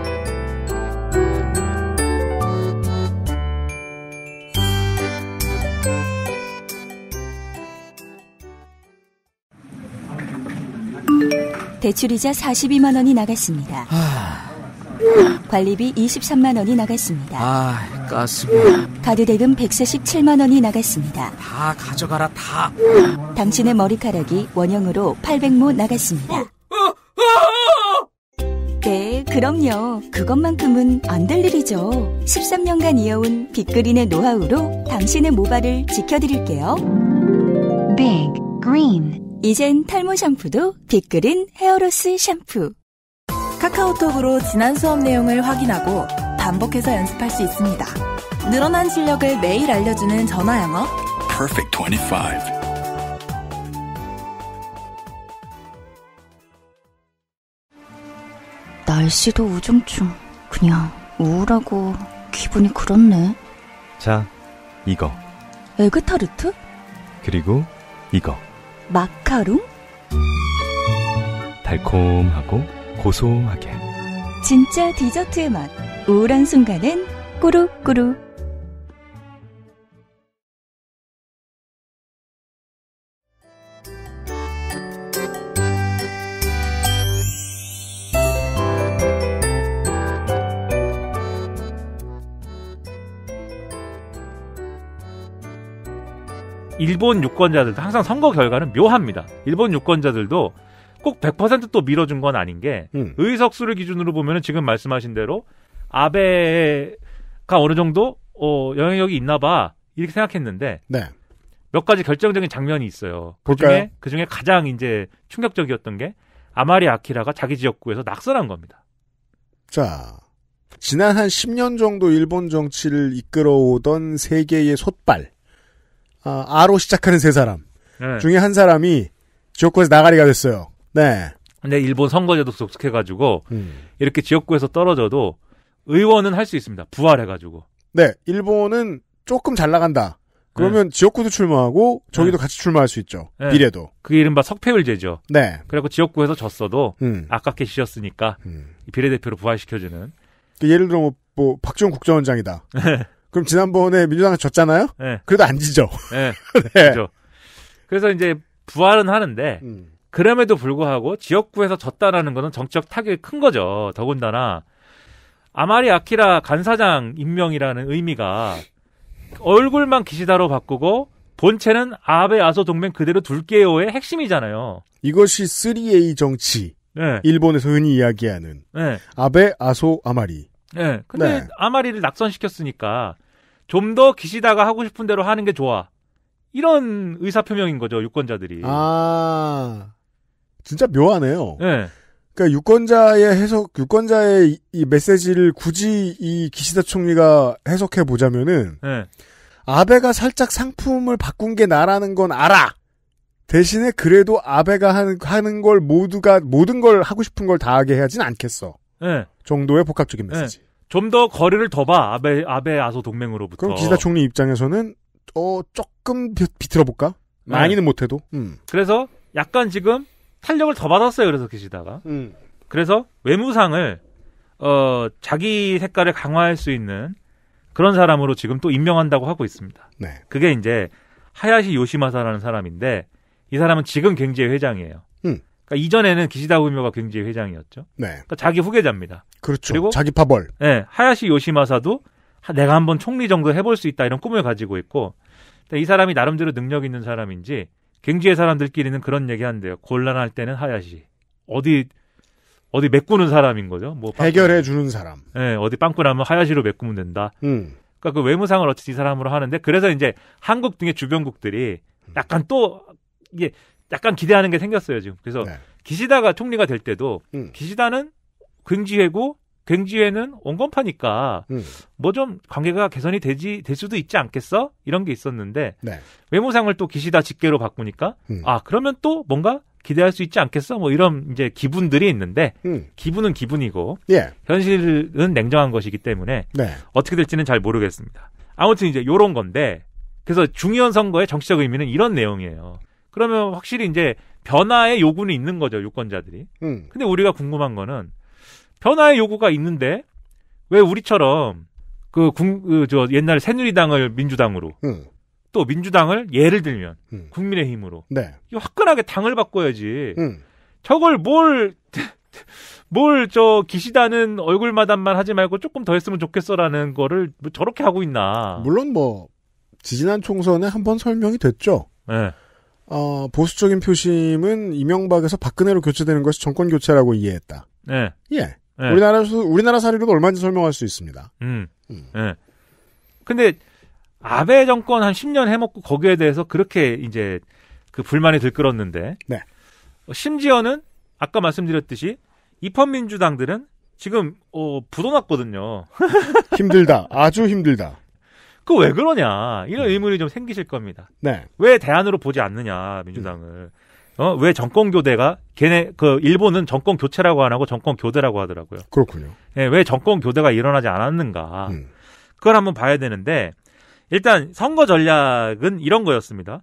대출이자 42만 원이 나갔습니다. 아... 관리비 23만 원이 나갔습니다. 아, 가스비. 카드 대금 147만 원이 나갔습니다. 다 가져가라 다. 당신의 머리카락이 원형으로 800모 나갔습니다. 네, 그럼요. 그것만큼은 안 될 일이죠. 13년간 이어온 빅그린의 노하우로 당신의 모발을 지켜드릴게요. Big Green 이젠 탈모 샴푸도 빅그린 헤어로스 샴푸. 카카오톡으로 지난 수업 내용을 확인하고 반복해서 연습할 수 있습니다. 늘어난 실력을 매일 알려주는 전화 영어. Perfect 25. 날씨도 우중충 그냥 우울하고 기분이 그렇네. 자, 이거. 에그타르트? 그리고 이거. 마카롱? 달콤하고 고소하게 진짜 디저트의 맛 우울한 순간엔 꾸룩꾸룩 일본 유권자들도 항상 선거 결과는 묘합니다. 일본 유권자들도 꼭 100%또 밀어준 건 아닌 게 음. 의석수를 기준으로 보면 지금 말씀하신 대로 아베가 어느 정도 어, 영향력이 있나 봐 이렇게 생각했는데 네. 몇 가지 결정적인 장면이 있어요. 그중에 그중에 가장 이제 충격적이었던 게 아마리 아키라가 자기 지역구에서 낙선한 겁니다. 자, 지난 한 10년 정도 일본 정치를 이끌어오던 세계의 솥발. 아, 어, 아로 시작하는 세 사람 네. 중에 한 사람이 지역구에서 나가리가 됐어요. 네. 근데 일본 선거제도 속속해가지고 음. 이렇게 지역구에서 떨어져도 의원은 할 수 있습니다. 부활해가지고. 네, 일본은 조금 잘 나간다. 그러면 네. 지역구도 출마하고 저기도 네. 같이 출마할 수 있죠. 네. 비례도. 그게 이른바 석패율제죠. 네. 그리고 지역구에서 졌어도 음. 아깝게 지셨으니까 음. 비례대표로 부활시켜주는. 그 예를 들어 뭐, 뭐 박지원 국정원장이다. 네. 그럼 지난번에 민주당이 졌잖아요? 네. 그래도 안 지죠. 네. 네. 그죠. 그래서 이제 부활은 하는데, 음. 그럼에도 불구하고 지역구에서 졌다라는 것은 정치적 타격이 큰 거죠. 더군다나, 아마리 아키라 간사장 임명이라는 의미가 얼굴만 기시다로 바꾸고 본체는 아베 아소 동맹 그대로 둘게요의 핵심이잖아요. 이것이 3A 정치. 네. 일본에서 흔히 이야기하는 네. 아베 아소 아마리. 네. 근데 네. 아마리를 낙선시켰으니까 좀더 기시다가 하고 싶은 대로 하는 게 좋아. 이런 의사표명인 거죠, 유권자들이. 아. 진짜 묘하네요. 네. 그러니까 유권자의 해석, 유권자의 이, 메시지를 굳이 이 기시다 총리가 해석해 보자면은 네. 아베가 살짝 상품을 바꾼 게 나라는 건 알아. 대신에 그래도 아베가 하는 하는 걸 모두가 모든 걸 하고 싶은 걸 다 하게 하진 않겠어. 네. 정도의 복합적인 메시지. 네. 좀더 거리를 더 봐. 아베, 아베 아소 동맹으로부터. 그럼 기시다 총리 입장에서는, 어, 조금 비, 틀어볼까 네. 많이는 못해도. 음. 그래서 약간 지금 탄력을 더 받았어요. 그래서 기시다가. 음. 그래서 외무상을, 어, 자기 색깔을 강화할 수 있는 그런 사람으로 지금 또 임명한다고 하고 있습니다. 네. 그게 이제 하야시 요시마사라는 사람인데 이 사람은 지금 경제 회장이에요. 음. 그러니까 이전에는 기시다 후미오가 굉장 회장이었죠. 네. 그러니까 자기 후계자입니다. 그렇죠. 그리고 자기 파벌. 네, 하야시 요시마사도 내가 한번 총리 정도 해볼 수 있다 이런 꿈을 가지고 있고 이 사람이 나름대로 능력 있는 사람인지 갱지의 사람들끼리는 그런 얘기한대요. 곤란할 때는 하야시 어디 어디 메꾸는 사람인 거죠. 뭐 해결해 주는 사람. 네, 어디 빵꾸나면 하야시로 메꾸면 된다. 음. 그러니까 그 외무상을 어쨌든 이 사람으로 하는데 그래서 이제 한국 등의 주변국들이 음. 약간 또 이게 약간 기대하는 게 생겼어요 지금. 그래서 네. 기시다가 총리가 될 때도 음. 기시다는 갱지회고 갱지회는 온건파니까 음. 뭐좀 관계가 개선이 되지 될 수도 있지 않겠어 이런 게 있었는데 네. 외무상을또 기시다 직계로 바꾸니까 음. 아 그러면 또 뭔가 기대할 수 있지 않겠어 뭐 이런 이제 기분들이 있는데 음. 기분은 기분이고 예. 현실은 냉정한 것이기 때문에 네. 어떻게 될지는 잘 모르겠습니다. 아무튼 이제 요런 건데 그래서 중의원 선거의 정치적 의미는 이런 내용이에요. 그러면 확실히 이제 변화의 요구는 있는 거죠 유권자들이. 음. 근데 우리가 궁금한 거는 변화의 요구가 있는데 왜 우리처럼 그, 그저 옛날 새누리당을 민주당으로 음. 또 민주당을 예를 들면 음. 국민의힘으로 네. 이 화끈하게 당을 바꿔야지. 음. 저걸 뭘 뭘 저 기시다는 얼굴마담만 하지 말고 조금 더 했으면 좋겠어라는 거를 뭐 저렇게 하고 있나. 물론 뭐 지지난 총선에 한번 설명이 됐죠. 네. 어, 보수적인 표심은 이명박에서 박근혜로 교체되는 것이 정권 교체라고 이해했다. 네. 예. 네. 예. 예. 우리나라에서 우리나라 사례로도 얼마인지 설명할 수 있습니다. 음. 음. 네. 근데 아베 정권 한 10년 해먹고 거기에 대해서 그렇게 이제 그 불만이 들끓었는데. 네. 어, 심지어는 아까 말씀드렸듯이 입헌민주당들은 지금 어, 부도났거든요. 힘들다. 아주 힘들다. 그왜 그러냐 이런 음. 의문이 좀 생기실 겁니다. 네. 왜 대안으로 보지 않느냐 민주당을 어? 왜 정권 교대가 걔네 그 일본은 정권 교체라고 안 하고 정권 교대라고 하더라고요. 그렇군요. 예, 왜 정권 교대가 일어나지 않았는가 음. 그걸 한번 봐야 되는데 일단 선거 전략은 이런 거였습니다.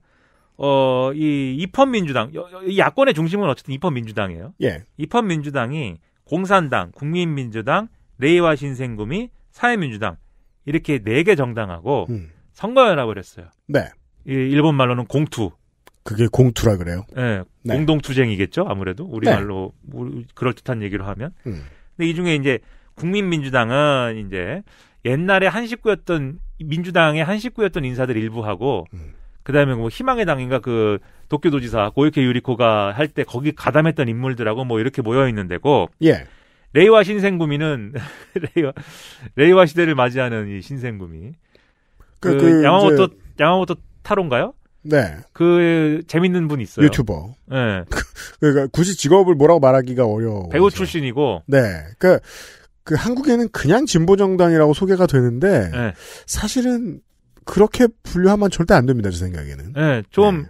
어, 이 입헌 민주당, 야권의 중심은 어쨌든 입헌 민주당이에요. 예. 입헌 민주당이 공산당, 국민민주당, 레이와 신생구미, 사회민주당 이렇게 네 개 정당하고 음. 선거연합을 했어요. 네. 일본 말로는 공투. 그게 공투라 그래요. 네, 네. 공동투쟁이겠죠. 아무래도 우리 말로 네. 그럴 듯한 얘기로 하면. 음. 근데 이 중에 이제 국민민주당은 이제 옛날에 한 식구였던 민주당의 한 식구였던 인사들 일부하고 음. 그다음에 뭐 희망의 당인가 그 도쿄도지사 고이케 유리코가 할 때 거기 가담했던 인물들하고 뭐 이렇게 모여 있는 데고. 예. 레이와 신생구미는 레이와, 레이와 시대를 맞이하는 이 신생구미. 그, 그, 그 양화모토 이제... 양화모토 타로인가요? 네. 그 재밌는 분 있어요. 유튜버. 네. 그러니까 굳이 직업을 뭐라고 말하기가 어려워. 배우 출신이고. 네. 그까그 그 한국에는 그냥 진보 정당이라고 소개가 되는데 네. 사실은 그렇게 분류하면 절대 안 됩니다. 제 생각에는. 네. 좀 네.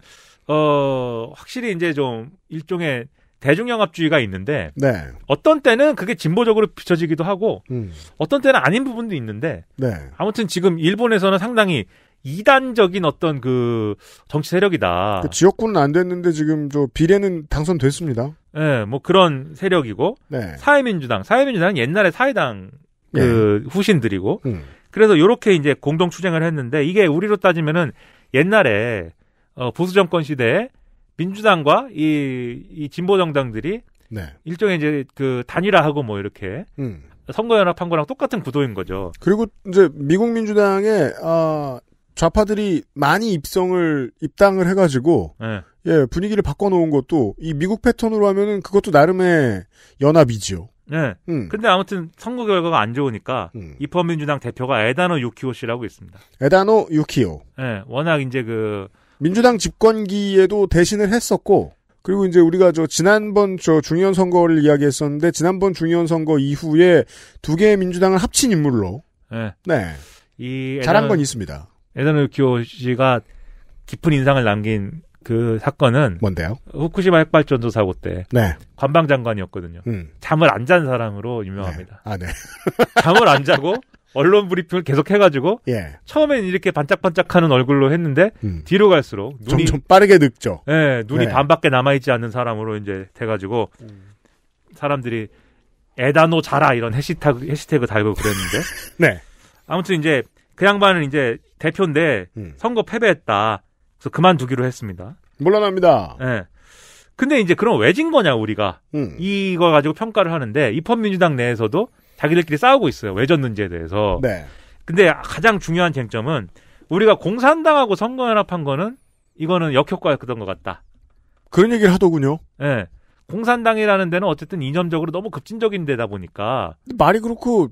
어, 확실히 이제 좀 일종의 대중영합주의가 있는데 네. 어떤 때는 그게 진보적으로 비춰지기도 하고 음. 어떤 때는 아닌 부분도 있는데 네. 아무튼 지금 일본에서는 상당히 이단적인 어떤 그 정치 세력이다. 그 지역구는 안 됐는데 지금 저 비례는 당선됐습니다. 예, 네, 뭐 그런 세력이고 네. 사회민주당, 사회민주당은 옛날에 사회당 그 네. 후신들이고 음. 그래서 요렇게 이제 공동 추쟁을 했는데 이게 우리로 따지면은 옛날에 어 보수 정권 시대에 민주당과 이, 이 진보 정당들이 네. 일종의 이제 그 단일화하고 뭐 이렇게 음. 선거연합한 거랑 똑같은 구도인 거죠. 그리고 이제 미국 민주당의 어, 아, 좌파들이 많이 입성을 입당을 해가지고 네. 예 분위기를 바꿔놓은 것도 이 미국 패턴으로 하면은 그것도 나름의 연합이지요. 네. 음. 근데 아무튼 선거 결과가 안 좋으니까 음. 입헌민주당 대표가 에다노 유키오 씨라고 있습니다. 에다노 유키오. 네. 워낙 이제 그 민주당 집권기에도 대신을 했었고 그리고 이제 우리가 저 지난번 저 중의원 선거를 이야기했었는데 지난번 중의원 선거 이후에 두 개의 민주당을 합친 인물로 네, 네. 이 잘한 건 있습니다. 에던 우키 씨가 깊은 인상을 남긴 그 사건은 뭔데요? 후쿠시마 핵발전소 사고 때 네. 관방장관이었거든요. 음. 잠을 안 잔 사람으로 유명합니다. 네. 아 네. 잠을 안 자고 언론 브리핑을 계속 해가지고 예. 처음엔 이렇게 반짝반짝하는 얼굴로 했는데 음. 뒤로 갈수록 눈이 좀 빠르게 늙죠. 예, 눈이 네. 반밖에 남아있지 않는 사람으로 이제 돼가지고 음. 사람들이 에다노 자라 이런 해시태그 해시태그 달고 그랬는데 네. 아무튼 이제 그 양반은 이제 대표인데 음. 선거 패배했다. 그래서 그만두기로 했습니다. 물론납니다 예. 근데 이제 그럼 왜 진 거냐 우리가 음. 이걸 가지고 평가를 하는데 입헌민주당 내에서도 자기들끼리 싸우고 있어요. 왜 졌는지에 대해서. 네. 근데 가장 중요한 쟁점은 우리가 공산당하고 선거연합한 거는 이거는 역효과였던 것 같다. 그런 얘기를 하더군요. 예. 네. 공산당이라는 데는 어쨌든 이념적으로 너무 급진적인 데다 보니까 말이 그렇고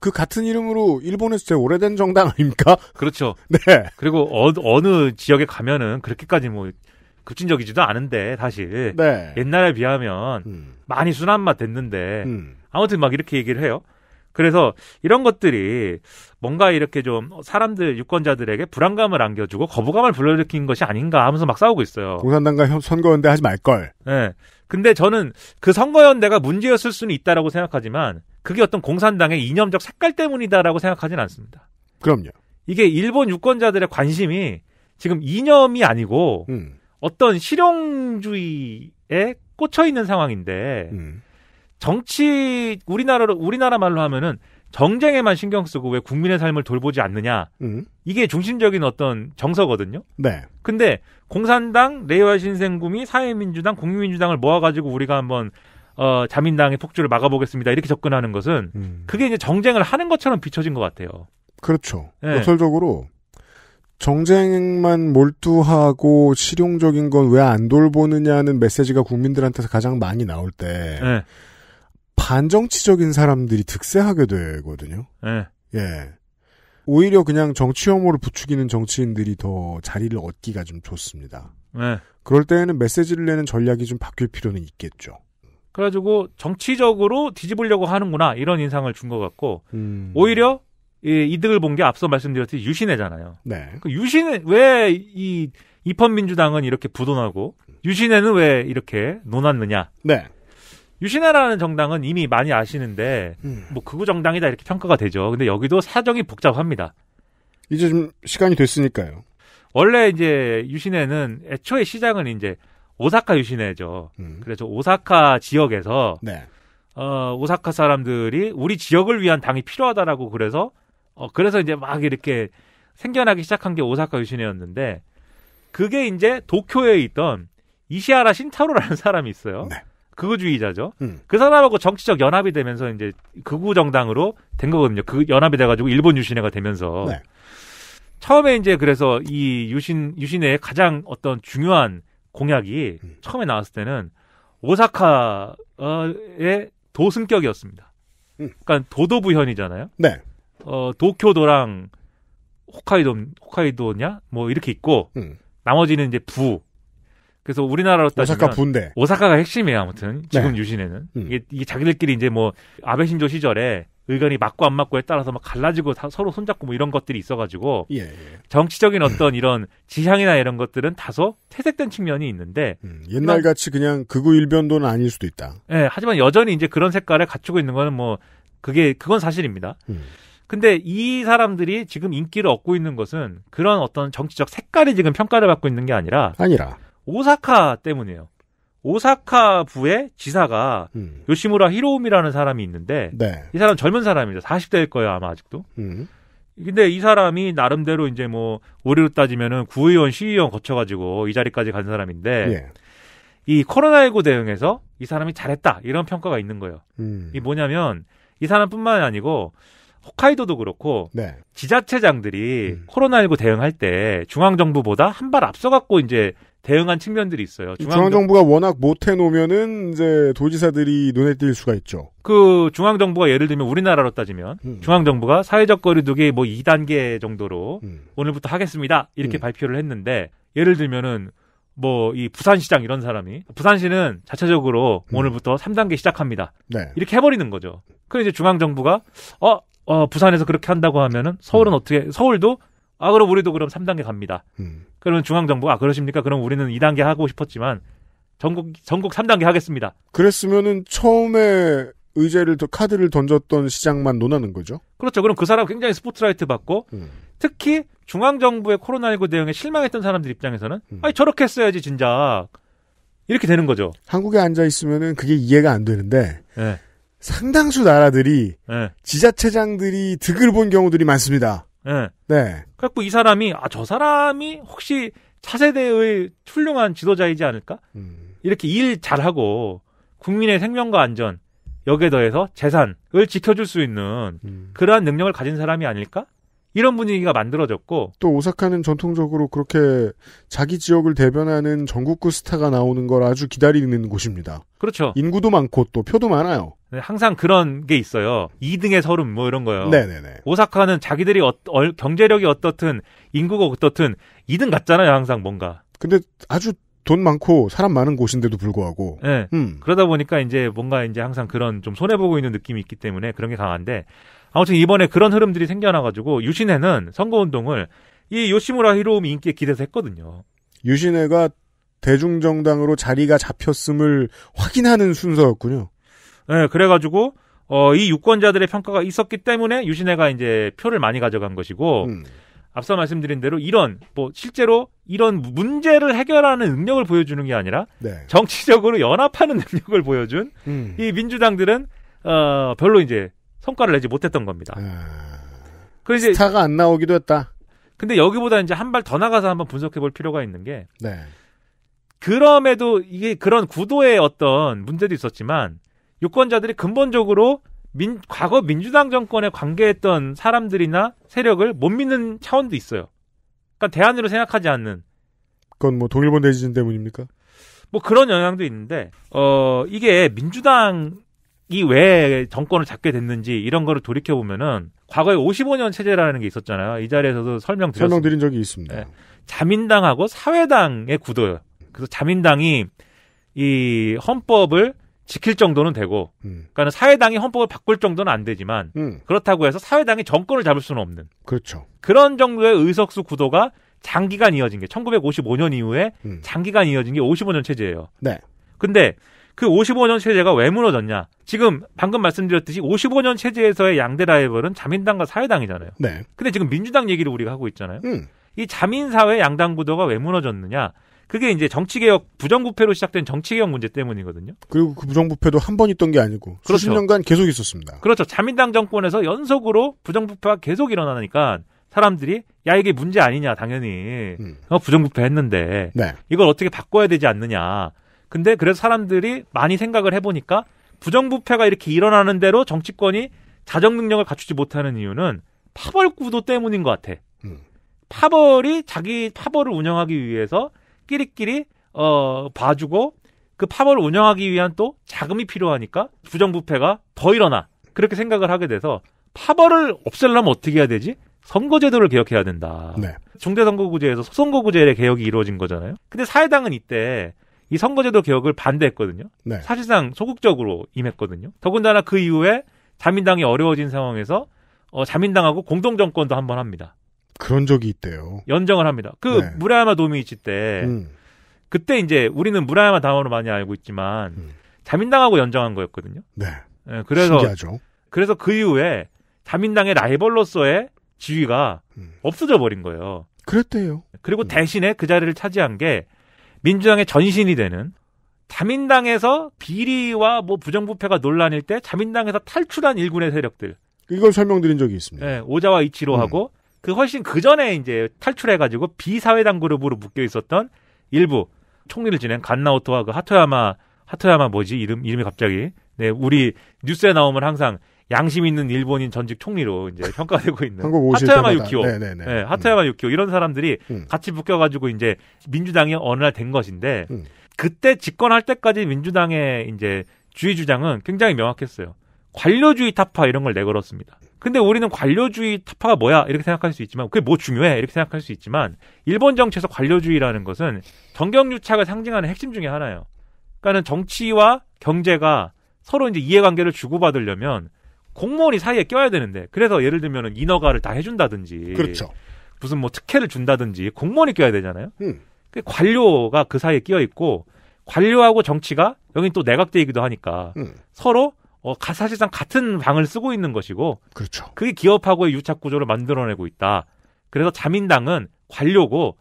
그 같은 이름으로 일본에서 제일 오래된 정당 아닙니까? 그렇죠. 네. 그리고 어, 어느 지역에 가면은 그렇게까지 뭐 급진적이지도 않은데 사실 네. 옛날에 비하면 음. 많이 순한 맛 됐는데 음. 아무튼 막 이렇게 얘기를 해요. 그래서 이런 것들이 뭔가 이렇게 좀 사람들 유권자들에게 불안감을 안겨주고 거부감을 불러일으킨 것이 아닌가 하면서 막 싸우고 있어요. 공산당과 선거연대 하지 말 걸. 네. 근데 저는 그 선거연대가 문제였을 수는 있다라고 생각하지만 그게 어떤 공산당의 이념적 색깔 때문이다라고 생각하진 않습니다. 그럼요. 이게 일본 유권자들의 관심이 지금 이념이 아니고 음. 어떤 실용주의에 꽂혀 있는 상황인데 음. 정치 우리나라로 우리나라 말로 하면은 정쟁에만 신경 쓰고 왜 국민의 삶을 돌보지 않느냐. 음. 이게 중심적인 어떤 정서거든요. 네. 근데 공산당, 레이와 신생구미, 사회민주당, 국민민주당을 모아가지고 우리가 한번 어, 자민당의 폭주를 막아보겠습니다. 이렇게 접근하는 것은 음. 그게 이제 정쟁을 하는 것처럼 비춰진 것 같아요. 그렇죠. 네. 역설적으로 정쟁만 몰두하고 실용적인 건 왜 안 돌보느냐는 메시지가 국민들한테서 가장 많이 나올 때. 네. 반정치적인 사람들이 득세하게 되거든요. 네. 예. 오히려 그냥 정치 혐오를 부추기는 정치인들이 더 자리를 얻기가 좀 좋습니다. 네. 그럴 때에는 메시지를 내는 전략이 좀 바뀔 필요는 있겠죠. 그래가지고 정치적으로 뒤집으려고 하는구나 이런 인상을 준 것 같고 음. 오히려 이, 득을 본 게 앞서 말씀드렸듯이 유신회잖아요 네. 그 유신은 왜이 입헌민주당은 이렇게 부도나고 유신회는왜 이렇게 논았느냐? 네. 유신하라는 정당은 이미 많이 아시는데 음. 뭐 극우 정당이다 이렇게 평가가 되죠. 근데 여기도 사정이 복잡합니다. 이제 좀 시간이 됐으니까요. 원래 이제 유신회는 애초에 시작은 이제 오사카 유신회죠. 음. 그래서 오사카 지역에서 네. 어, 오사카 사람들이 우리 지역을 위한 당이 필요하다라고 그래서 어, 그래서 이제 막 이렇게 생겨나기 시작한 게 오사카 유신회였는데 그게 이제 도쿄에 있던 이시하라 신타로라는 사람이 있어요. 네. 극우주의자죠. 음. 그 사람하고 정치적 연합이 되면서 이제 극우 정당으로 된 거거든요. 그 연합이 돼가지고 일본 유신회가 되면서 네. 처음에 이제 그래서 이 유신 유신회의 가장 어떤 중요한 공약이 음. 처음에 나왔을 때는 오사카의 도승격이었습니다. 음. 그러니까 도도부현이잖아요. 네. 어 도쿄도랑 홋카이도 홋카이도냐 뭐 이렇게 있고 음. 나머지는 이제 부 그래서 우리나라로 따지면 오사카 분대. 오사카가 핵심이에요 아무튼 네. 지금 네. 유신에는 음. 이게, 이게 자기들끼리 이제 뭐 아베 신조 시절에 의견이 맞고 안 맞고에 따라서 막 갈라지고 서로 손잡고 뭐 이런 것들이 있어가지고 예, 예. 정치적인 어떤 음. 이런 지향이나 이런 것들은 다소 퇴색된 측면이 있는데 음, 옛날 같이 그냥 극우 일변도는 아닐 수도 있다. 예, 하지만 여전히 이제 그런 색깔을 갖추고 있는 거는 뭐 그게 그건 사실입니다. 음. 근데 이 사람들이 지금 인기를 얻고 있는 것은 그런 어떤 정치적 색깔이 지금 평가를 받고 있는 게 아니라 아니라 오사카 때문이에요. 오사카 부의 지사가 음. 요시무라 히로움이라는 사람이 있는데 네. 이 사람 젊은 사람입니다 40대일 거예요 아마 아직도. 음. 근데 이 사람이 나름대로 이제 뭐 우리로 따지면은 구의원, 시의원 거쳐가지고 이 자리까지 간 사람인데 예. 이 코로나19 대응에서 이 사람이 잘했다 이런 평가가 있는 거예요. 음. 이 뭐냐면 이 사람뿐만이 아니고 홋카이도도 그렇고 네. 지자체장들이 음. 코로나19 대응할 때 중앙 정부보다 한 발 앞서갖고 이제 대응한 측면들이 있어요. 중앙 정부가 워낙 못해 놓으면은 이제 도지사들이 눈에 띌 수가 있죠. 그 중앙 정부가 예를 들면 우리나라로 따지면 음. 중앙 정부가 사회적 거리두기 뭐 2단계 정도로 음. 오늘부터 하겠습니다 이렇게 음. 발표를 했는데 예를 들면은 뭐 이 부산시장 이런 사람이 부산시는 자체적으로 음. 오늘부터 3단계 시작합니다. 네. 이렇게 해버리는 거죠. 그래 이제 중앙 정부가 어 어, 부산에서 그렇게 한다고 하면은 서울은 음. 어떻게 서울도 아 그럼 우리도 그럼 3단계 갑니다. 음. 그러면 중앙 정부가 아 그러십니까? 그럼 우리는 2단계 하고 싶었지만 전국 전국 3단계 하겠습니다. 그랬으면은 처음에 의제를 더 카드를 던졌던 시장만 논하는 거죠. 그렇죠. 그럼 그 사람 굉장히 스포트라이트 받고 음. 특히 중앙 정부의 코로나19 대응에 실망했던 사람들 입장에서는 음. 아니 저렇게 했어야지 진작 이렇게 되는 거죠. 한국에 앉아 있으면은 그게 이해가 안 되는데 네. 상당수 나라들이 네. 지자체장들이 득을 본 경우들이 많습니다. 네. 네. 그래갖고 이 사람이 아 저 사람이 혹시 차세대의 훌륭한 지도자이지 않을까? 음. 이렇게 일 잘하고 국민의 생명과 안전 여기에 더해서 재산을 지켜줄 수 있는 음. 그러한 능력을 가진 사람이 아닐까? 이런 분위기가 만들어졌고 또 오사카는 전통적으로 그렇게 자기 지역을 대변하는 전국구 스타가 나오는 걸 아주 기다리는 곳입니다. 그렇죠. 인구도 많고 또 표도 많아요. 네, 항상 그런 게 있어요. 2등의 서름 뭐 이런 거요. 네네네. 오사카는 자기들이 어, 얼, 경제력이 어떻든 인구가 어떻든 2등 같잖아요. 항상 뭔가. 근데 아주 돈 많고 사람 많은 곳인데도 불구하고. 네. 음. 그러다 보니까 이제 뭔가 이제 항상 그런 좀 손해 보고 있는 느낌이 있기 때문에 그런 게 강한데 아무튼 이번에 그런 흐름들이 생겨나가지고 유신회는 선거운동을 이 요시무라 히로우미 인기에 기대서 했거든요. 유신회가 대중정당으로 자리가 잡혔음을 확인하는 순서였군요. 네, 그래가지고 어, 이 유권자들의 평가가 있었기 때문에 유신회가 이제 표를 많이 가져간 것이고 음. 앞서 말씀드린 대로 이런 뭐 실제로 이런 문제를 해결하는 능력을 보여주는 게 아니라 네. 정치적으로 연합하는 능력을 보여준 음. 이 민주당들은 어, 별로 이제 성과를 내지 못했던 겁니다. 아... 그 이제 스타가 안 나오기도 했다. 근데 여기보다 이제 한 발 더 나가서 한번 분석해 볼 필요가 있는 게 네. 그럼에도 이게 그런 구도의 어떤 문제도 있었지만 유권자들이 근본적으로 민, 과거 민주당 정권에 관계했던 사람들이나 세력을 못 믿는 차원도 있어요. 그러니까 대안으로 생각하지 않는. 그건 뭐 동일본 대지진 때문입니까? 뭐 그런 영향도 있는데 어 이게 민주당 이왜 정권을 잡게 됐는지 이런 거를 돌이켜 보면은 과거에 55년 체제라는 게 있었잖아요. 이 자리에서도 설명드 설명드린 적이 있습니다. 네. 자민당하고 사회당의 구도예요. 그래서 자민당이 이 헌법을 지킬 정도는 되고, 음. 그러니까 는 사회당이 헌법을 바꿀 정도는 안 되지만 음. 그렇다고 해서 사회당이 정권을 잡을 수는 없는. 그렇죠. 그런 정도의 의석수 구도가 장기간 이어진 게 1955년 이후에 음. 장기간 이어진 게 55년 체제예요. 네. 근데 그 55년 체제가 왜 무너졌냐? 지금 방금 말씀드렸듯이 55년 체제에서의 양대 라이벌은 자민당과 사회당이잖아요. 네. 근데 지금 민주당 얘기를 우리가 하고 있잖아요. 음. 이 자민사회 양당 구도가 왜 무너졌느냐? 그게 이제 정치개혁 부정부패로 시작된 정치개혁 문제 때문이거든요. 그리고 그 부정부패도 한 번 있던 게 아니고 그렇죠. 수십 년간 계속 있었습니다. 그렇죠. 자민당 정권에서 연속으로 부정부패가 계속 일어나니까 사람들이 야 이게 문제 아니냐 당연히 음. 어, 부정부패했는데 네. 이걸 어떻게 바꿔야 되지 않느냐 근데 그래서 사람들이 많이 생각을 해보니까 부정부패가 이렇게 일어나는 대로 정치권이 자정 능력을 갖추지 못하는 이유는 파벌 구도 때문인 것 같아. 음. 파벌이 자기 파벌을 운영하기 위해서 끼리끼리 어 봐주고 그 파벌을 운영하기 위한 또 자금이 필요하니까 부정부패가 더 일어나 그렇게 생각을 하게 돼서 파벌을 없애려면 어떻게 해야 되지? 선거제도를 개혁해야 된다. 네. 중대선거구제에서 소선거구제의 개혁이 이루어진 거잖아요. 근데 사회당은 이때 이 선거제도 개혁을 반대했거든요. 네. 사실상 소극적으로 임했거든요. 더군다나 그 이후에 자민당이 어려워진 상황에서 어, 자민당하고 공동 정권도 한번 합니다. 그런 적이 있대요. 연정을 합니다. 그 네. 무라야마 도미이치 때 음. 그때 이제 우리는 무라야마 당원으로 많이 알고 있지만 음. 자민당하고 연정한 거였거든요. 네. 네 그래서 신기하죠. 그래서 그 이후에 자민당의 라이벌로서의 지위가 음. 없어져 버린 거예요. 그랬대요. 그리고 음. 대신에 그 자리를 차지한 게 민주당의 전신이 되는 자민당에서 비리와 뭐 부정부패가 논란일 때 자민당에서 탈출한 일군의 세력들. 이걸 설명드린 적이 있습니다. 네, 오자와 이치로하고 음. 그 훨씬 그 전에 이제 탈출해가지고 비사회당 그룹으로 묶여 있었던 일부 총리를 지낸 간나오토와 그 하토야마 하토야마 뭐지 이름 이름이 갑자기 네 우리 뉴스에 나오면 항상 양심 있는 일본인 전직 총리로 이제 평가되고 있는 한국 오실 하타야마 유키오, 네네네. 네, 네, 네. 네 하타야마 음. 유키오 이런 사람들이 음. 같이 묶여가지고 이제 민주당이 어느 날 된 것인데 음. 그때 집권할 때까지 민주당의 이제 주의 주장은 굉장히 명확했어요. 관료주의 타파 이런 걸 내걸었습니다. 근데 우리는 관료주의 타파가 뭐야 이렇게 생각할 수 있지만 그게 뭐 중요해 이렇게 생각할 수 있지만 일본 정치에서 관료주의라는 것은 정경유착을 상징하는 핵심 중의 하나예요. 그러니까는 정치와 경제가 서로 이제 이해관계를 주고받으려면 공무원이 사이에 껴야 되는데 그래서 예를 들면 인허가를 다 해준다든지 그렇죠. 무슨 뭐 특혜를 준다든지 공무원이 껴야 되잖아요. 음. 그 관료가 그 사이에 끼어 있고 관료하고 정치가 여긴 또 내각제이기도 하니까 음. 서로 어, 사실상 같은 방을 쓰고 있는 것이고 그렇죠. 그게 기업하고의 유착 구조를 만들어내고 있다. 그래서 자민당은 관료고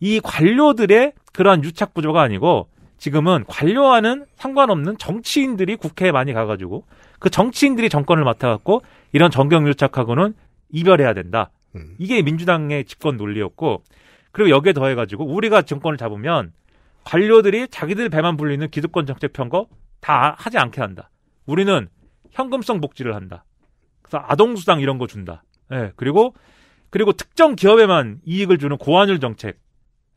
이 관료들의 그러한 유착 구조가 아니고 지금은 관료와는 상관없는 정치인들이 국회에 많이 가가지고 그 정치인들이 정권을 맡아갖고 이런 정경유착하고는 이별해야 된다. 음. 이게 민주당의 집권 논리였고 그리고 여기에 더해가지고 우리가 정권을 잡으면 관료들이 자기들 배만 불리는 기득권 정책 편거 다 하지 않게 한다. 우리는 현금성 복지를 한다. 그래서 아동 수당 이런 거 준다. 예. 네, 그리고 그리고 특정 기업에만 이익을 주는 고환율 정책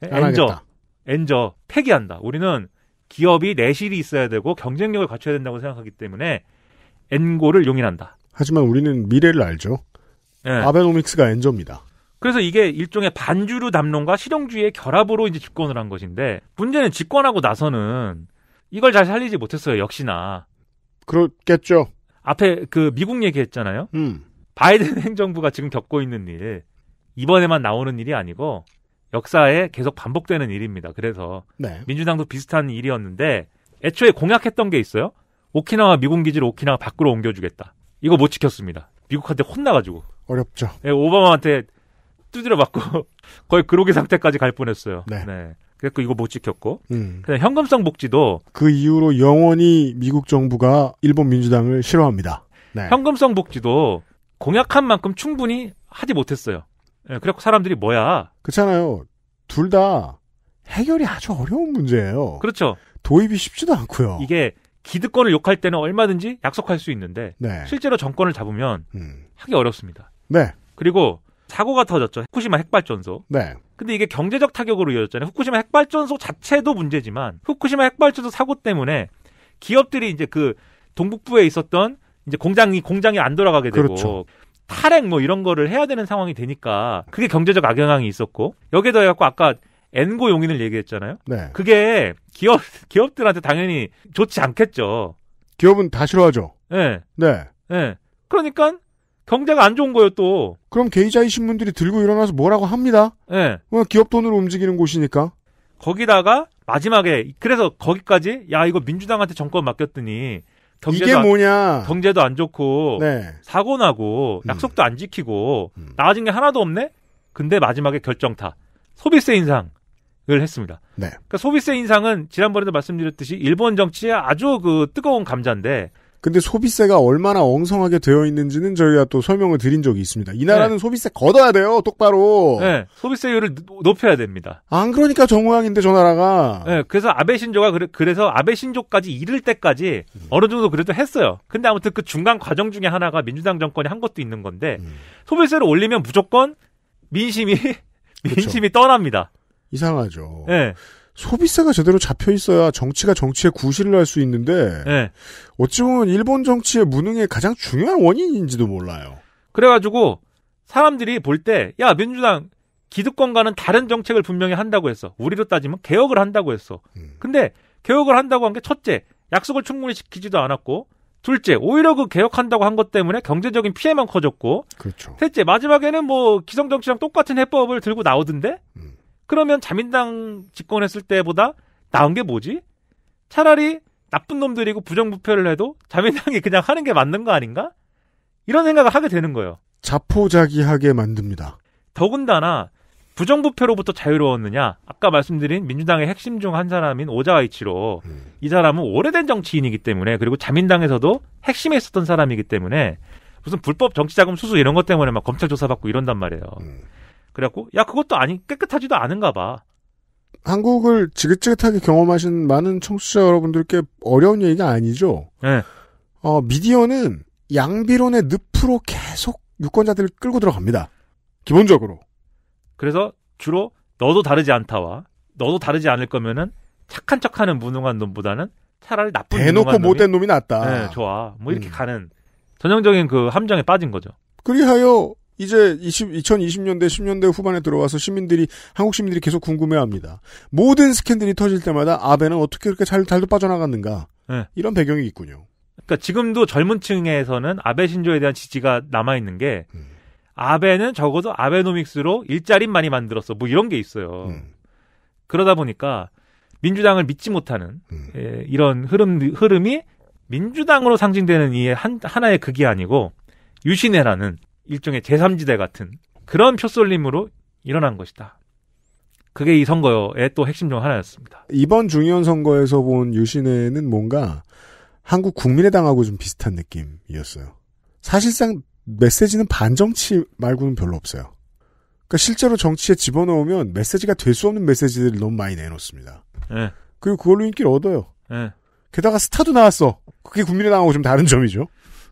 예, 엔저 엔저 폐기한다. 우리는 기업이 내실이 있어야 되고 경쟁력을 갖춰야 된다고 생각하기 때문에 엔고를 용인한다. 하지만 우리는 미래를 알죠. 네. 아베노믹스가 엔조입니다 그래서 이게 일종의 반주류 담론과 실용주의의 결합으로 이제 집권을 한 것인데 문제는 집권하고 나서는 이걸 잘 살리지 못했어요. 역시나 그렇겠죠. 앞에 그 미국 얘기했잖아요. 음. 바이든 행정부가 지금 겪고 있는 일 이번에만 나오는 일이 아니고 역사에 계속 반복되는 일입니다. 그래서 네. 민주당도 비슷한 일이었는데 애초에 공약했던 게 있어요. 오키나와 미군 기지를 오키나와 밖으로 옮겨주겠다. 이거 못 지켰습니다. 미국한테 혼나가지고 어렵죠. 네, 오바마한테 두드려 맞고 거의 그로기 상태까지 갈 뻔했어요. 네. 네. 그래서 이거 못 지켰고 음. 현금성 복지도 그 이후로 영원히 미국 정부가 일본 민주당을 싫어합니다. 네. 현금성 복지도 공약한 만큼 충분히 하지 못했어요. 네, 그래갖고 사람들이 뭐야? 그렇잖아요. 둘 다 해결이 아주 어려운 문제예요. 그렇죠. 도입이 쉽지도 않고요. 이게 기득권을 욕할 때는 얼마든지 약속할 수 있는데 네. 실제로 정권을 잡으면 음. 하기 어렵습니다. 네. 그리고 사고가 터졌죠. 후쿠시마 핵발전소. 네. 근데 이게 경제적 타격으로 이어졌잖아요. 후쿠시마 핵발전소 자체도 문제지만 후쿠시마 핵발전소 사고 때문에 기업들이 이제 그 동북부에 있었던 이제 공장이 공장이 안 돌아가게 되고 그렇죠. 탈핵 뭐 이런 거를 해야 되는 상황이 되니까 그게 경제적 악영향이 있었고 여기에 더해 갖고 아까 엔고 용인을 얘기했잖아요. 네. 그게 기업 기업들한테 당연히 좋지 않겠죠. 기업은 다 싫어하죠. 예. 네. 네. 네. 그러니까 경제가 안 좋은 거예요 또. 그럼 계자이 신문들이 들고 일어나서 뭐라고 합니다. 네. 기업 돈으로 움직이는 곳이니까. 거기다가 마지막에 그래서 거기까지 야 이거 민주당한테 정권 맡겼더니 경제도 이게 뭐냐 안, 경제도 안 좋고 네. 사고 나고 음. 약속도 안 지키고 음. 나아진 게 하나도 없네. 근데 마지막에 결정타 소비세 인상 했습니다. 네. 그러니까 소비세 인상은 지난번에도 말씀드렸듯이 일본 정치에 아주 그 뜨거운 감자인데 근데 소비세가 얼마나 엉성하게 되어 있는지는 저희가 또 설명을 드린 적이 있습니다. 이 나라는 네. 소비세 걷어야 돼요, 똑바로. 네, 소비세율을 높여야 됩니다. 안 그러니까 정우양인데 저 나라가. 네, 그래서 아베 신조가 그래, 서 아베 신조까지 이를 때까지 음. 어느 정도 그래도 했어요. 근데 아무튼 그 중간 과정 중에 하나가 민주당 정권이 한 것도 있는 건데 음. 소비세를 올리면 무조건 민심이 민심이 그렇죠. 떠납니다. 이상하죠. 네. 소비세가 제대로 잡혀 있어야 정치가 정치의 구실을 할 수 있는데 네. 어찌 보면 일본 정치의 무능의 가장 중요한 원인인지도 몰라요. 그래가지고 사람들이 볼 때 야 민주당 기득권과는 다른 정책을 분명히 한다고 했어. 우리로 따지면 개혁을 한다고 했어. 음. 근데 개혁을 한다고 한 게 첫째 약속을 충분히 지키지도 않았고 둘째, 오히려 그 개혁한다고 한 것 때문에 경제적인 피해만 커졌고. 그렇죠. 셋째, 마지막에는 뭐 기성정치랑 똑같은 해법을 들고 나오던데? 음. 그러면 자민당 집권했을 때보다 나은 게 뭐지? 차라리 나쁜 놈들이고 부정부패를 해도 자민당이 그냥 하는 게 맞는 거 아닌가? 이런 생각을 하게 되는 거예요. 자포자기하게 만듭니다. 더군다나 부정부패로부터 자유로웠느냐? 아까 말씀드린 민주당의 핵심 중 한 사람인 오자와이치로 음. 이 사람은 오래된 정치인이기 때문에 그리고 자민당에서도 핵심에 있었던 사람이기 때문에 무슨 불법 정치자금 수수 이런 것 때문에 막 검찰 조사받고 이런단 말이에요. 음. 그래갖고 야 그것도 아니 깨끗하지도 않은가 봐. 한국을 지긋지긋하게 경험하신 많은 청취자 여러분들께 어려운 얘기가 아니죠. 네. 어, 미디어는 양비론의 늪으로 계속 유권자들을 끌고 들어갑니다. 기본적으로. 그래서 주로 너도 다르지 않다와 너도 다르지 않을 거면은 착한 척하는 무능한 놈보다는 차라리 나쁜 대놓고 못된 놈이 낫다. 네, 좋아. 뭐 이렇게 음. 가는 전형적인 그 함정에 빠진 거죠. 그리하여 이제 20, 2020년대 10년대 후반에 들어와서 시민들이 한국 시민들이 계속 궁금해합니다. 모든 스캔들이 터질 때마다 아베는 어떻게 그렇게 잘 달도 빠져나갔는가 네. 이런 배경이 있군요. 그러니까 지금도 젊은층에서는 아베 신조에 대한 지지가 남아 있는 게 음. 아베는 적어도 아베노믹스로 일자리 많이 만들었어 뭐 이런 게 있어요. 음. 그러다 보니까 민주당을 믿지 못하는 음. 에, 예, 이런 흐름 흐름이 민주당으로 상징되는 이 한, 하나의 극이 아니고 유신회라는 일종의 제3지대 같은 그런 표쏠림으로 일어난 것이다. 그게 이 선거의 또 핵심 중 하나였습니다. 이번 중의원 선거에서 본 유신회는 뭔가 한국 국민의당하고 좀 비슷한 느낌이었어요. 사실상 메시지는 반정치 말고는 별로 없어요. 그러니까 실제로 정치에 집어넣으면 메시지가 될 수 없는 메시지들을 너무 많이 내놓습니다. 네. 그리고 그걸로 인기를 얻어요. 네. 게다가 스타도 나왔어. 그게 국민의당하고 좀 다른 점이죠.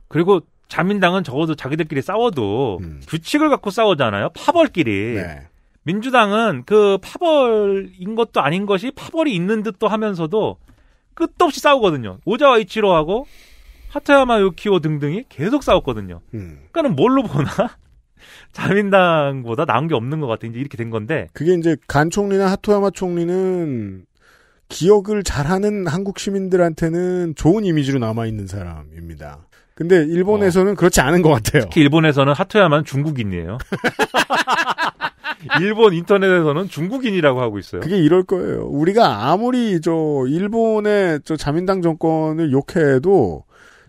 그리고 자민당은 적어도 자기들끼리 싸워도 음. 규칙을 갖고 싸우잖아요. 파벌끼리. 네. 민주당은 그 파벌인 것도 아닌 것이 파벌이 있는 듯도 하면서도 끝도 없이 싸우거든요. 오자와 이치로하고 하타야마 요키오 등등이 계속 싸웠거든요. 음. 그러니까는 뭘로 보나 자민당보다 나은 게 없는 것 같아. 이제 이렇게 된 건데. 그게 이제 간 총리나 하토야마 총리는 기억을 잘하는 한국 시민들한테는 좋은 이미지로 남아 있는 사람입니다. 근데 일본에서는 어. 그렇지 않은 것 같아요. 특히 일본에서는 하토야만 중국인이에요. 일본 인터넷에서는 중국인이라고 하고 있어요. 그게 이럴 거예요. 우리가 아무리 저 일본의 저 자민당 정권을 욕해도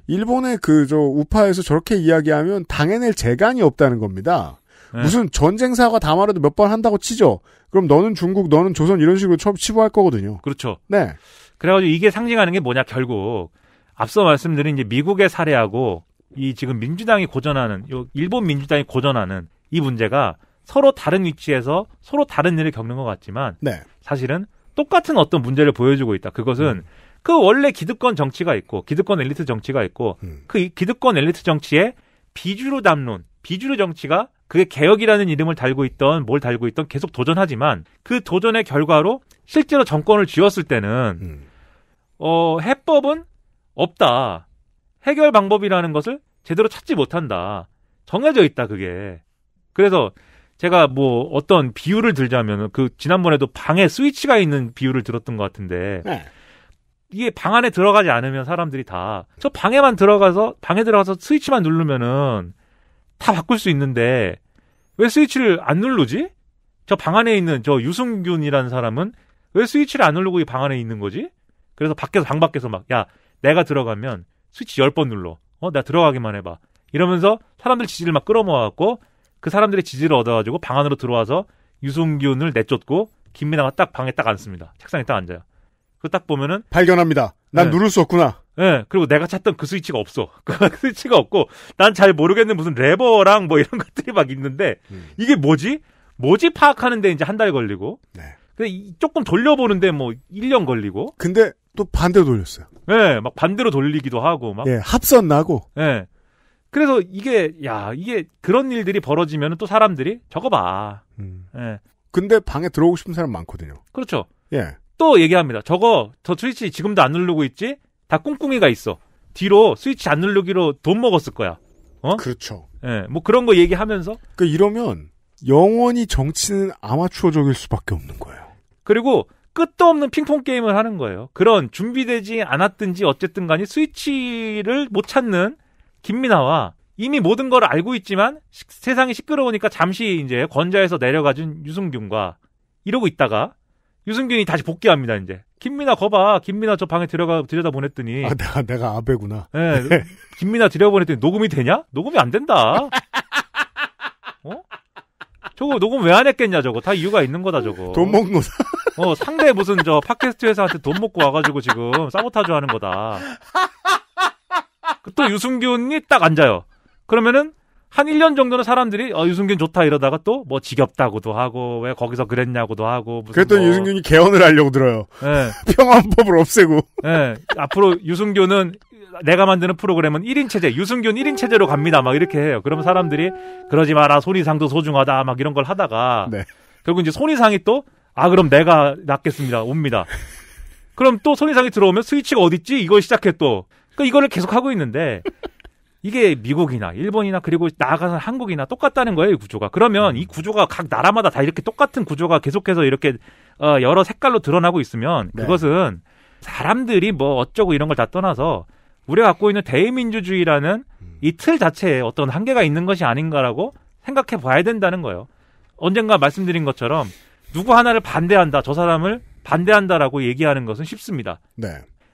일본의 그 저 우파에서 저렇게 이야기하면 당해낼 재간이 없다는 겁니다. 네. 무슨 전쟁사가 다말해도 몇 번 한다고 치죠. 그럼 너는 중국, 너는 조선 이런 식으로 처음 치부할 거거든요. 그렇죠. 네. 그래가지고 이게 상징하는 게 뭐냐 결국 앞서 말씀드린 이제 미국의 사례하고 이 지금 민주당이 고전하는 요 일본 민주당이 고전하는 이 문제가 서로 다른 위치에서 서로 다른 일을 겪는 것 같지만 네. 사실은 똑같은 어떤 문제를 보여주고 있다. 그것은 음. 그 원래 기득권 정치가 있고 기득권 엘리트 정치가 있고 음. 그 기득권 엘리트 정치에 비주류 담론, 비주류 정치가 그게 개혁이라는 이름을 달고 있던 뭘 달고 있던 계속 도전하지만 그 도전의 결과로 실제로 정권을 쥐었을 때는 음. 어 해법은 없다. 해결 방법이라는 것을 제대로 찾지 못한다. 정해져 있다, 그게. 그래서 제가 뭐 어떤 비유를 들자면 그 지난번에도 방에 스위치가 있는 비유를 들었던 것 같은데 네. 이게 방 안에 들어가지 않으면 사람들이 다 저 방에만 들어가서 방에 들어가서 스위치만 누르면은 다 바꿀 수 있는데 왜 스위치를 안 누르지? 저 방 안에 있는 저 유승균이라는 사람은 왜 스위치를 안 누르고 이 방 안에 있는 거지? 그래서 밖에서 방 밖에서 막야 내가 들어가면 스위치 10번 눌러. 어, 나 들어가기만 해봐. 이러면서 사람들 지지를 막 끌어모아갖고 그 사람들의 지지를 얻어가지고 방 안으로 들어와서 유승균을 내쫓고 김민아가 딱 방에 딱 앉습니다. 책상에 딱 앉아요. 그 딱 보면은 발견합니다. 난 네. 누를 수 없구나. 예, 네, 그리고 내가 찾던 그 스위치가 없어. 그 스위치가 없고, 난 잘 모르겠는 무슨 레버랑 뭐 이런 것들이 막 있는데, 음. 이게 뭐지? 뭐지 파악하는데 이제 한 달 걸리고, 네. 근데 조금 돌려보는데 뭐 1년 걸리고. 근데 또 반대로 돌렸어요. 네, 막 반대로 돌리기도 하고 막. 예, 합선 나고. 예. 그래서 이게 야 이게 그런 일들이 벌어지면 또 사람들이 저거 봐. 음. 예. 근데 방에 들어오고 싶은 사람 많거든요. 그렇죠. 예. 또 얘기합니다. 저거 저 스위치 지금도 안 누르고 있지? 다 꿍꿍이가 있어. 뒤로 스위치 안 누르기로 돈 먹었을 거야. 어? 그렇죠. 예. 뭐 그런 거 얘기하면서. 그 그러니까 이러면 영원히 정치는 아마추어적일 수밖에 없는 거예요. 그리고 끝도 없는 핑퐁 게임을 하는 거예요. 그런 준비되지 않았든지 어쨌든 간에 스위치를 못 찾는 김민아와 이미 모든 걸 알고 있지만 시, 세상이 시끄러우니까 잠시 이제 권좌에서 내려가준 유승균과 이러고 있다가 유승균이 다시 복귀합니다 이제 김민아 거봐 김민아 저 방에 들어가 들여다 보냈더니 아 내가 내가 아베구나 네, 김민아 들여 보냈더니 녹음이 되냐 녹음이 안 된다 어 저거 녹음 왜 안 했겠냐 저거 다 이유가 있는 거다 저거 돈 먹는 거다 어, 상대 무슨 저 팟캐스트 회사한테 돈 먹고 와가지고 지금 사보타주 하는 거다. 그 또 유승균이 딱 앉아요. 그러면은 한 1년 정도는 사람들이 어, 유승균 좋다 이러다가 또 뭐 지겹다고도 하고 왜 거기서 그랬냐고도 하고 그랬더니 뭐... 유승균이 개헌을 하려고 들어요. 네. 예. 평화헌법을 없애고. 네. 앞으로 유승균은 내가 만드는 프로그램은 1인 체제, 유승균 1인 체제로 갑니다. 막 이렇게 해요. 그럼 사람들이 그러지 마라. 손이상도 소중하다. 막 이런 걸 하다가 네. 결국 이제 손이상이 또아 그럼 내가 낫겠습니다. 옵니다. 그럼 또 손해상이 들어오면 스위치가 어딨지? 이걸 시작해 또. 그러니까 이거를 계속 하고 있는데 이게 미국이나 일본이나 그리고 나아가서 한국이나 똑같다는 거예요, 이 구조가. 그러면 이 구조가 각 나라마다 다 이렇게 똑같은 구조가 계속해서 이렇게 어, 여러 색깔로 드러나고 있으면 네. 그것은 사람들이 뭐 어쩌고 이런 걸 다 떠나서 우리가 갖고 있는 대의민주주의라는 이 틀 자체에 어떤 한계가 있는 것이 아닌가라고 생각해 봐야 된다는 거예요. 언젠가 말씀드린 것처럼 누구 하나를 반대한다, 저 사람을 반대한다라고 얘기하는 것은 쉽습니다. 네.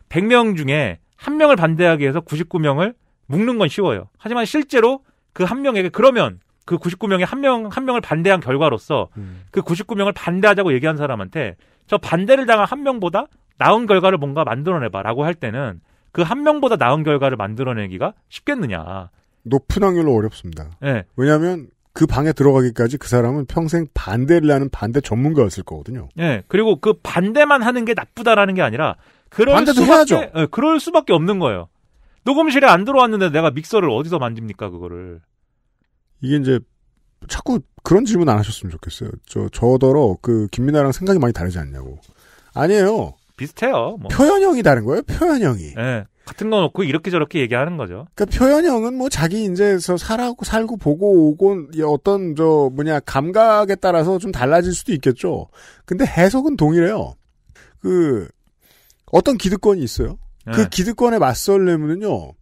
100명 중에 한 명을 반대하기 위해서 99명을 묶는 건 쉬워요. 하지만 실제로 그 한 명에게 그러면 그 99명의 한 명, 한 명을 반대한 결과로서 음. 그 99명을 반대하자고 얘기한 사람한테 저 반대를 당한 한 명보다 나은 결과를 뭔가 만들어내봐 라고 할 때는 그 한 명보다 나은 결과를 만들어내기가 쉽겠느냐. 높은 확률로 어렵습니다. 네. 예. 왜냐하면 그 방에 들어가기까지 그 사람은 평생 반대를 하는 반대 전문가였을 거거든요. 예. 네, 그리고 그 반대만 하는 게 나쁘다라는 게 아니라 그럴 반대도 수밖에, 해야죠. 네, 그럴 수밖에 없는 거예요. 녹음실에 안 들어왔는데 내가 믹서를 어디서 만집니까 그거를? 이게 이제 자꾸 그런 질문 안 하셨으면 좋겠어요. 저 저더러 그 김민아랑 생각이 많이 다르지 않냐고. 아니에요. 비슷해요. 뭐. 표현형이 다른 거예요. 표현형이. 네. 같은 거 놓고 이렇게 저렇게 얘기하는 거죠. 그러니까 표현형은 뭐 자기 인제에서 살고 살고 보고 오고 어떤 저 뭐냐 감각에 따라서 좀 달라질 수도 있겠죠. 근데 해석은 동일해요. 그 어떤 기득권이 있어요. 그 네. 그 기득권에 맞설려면은요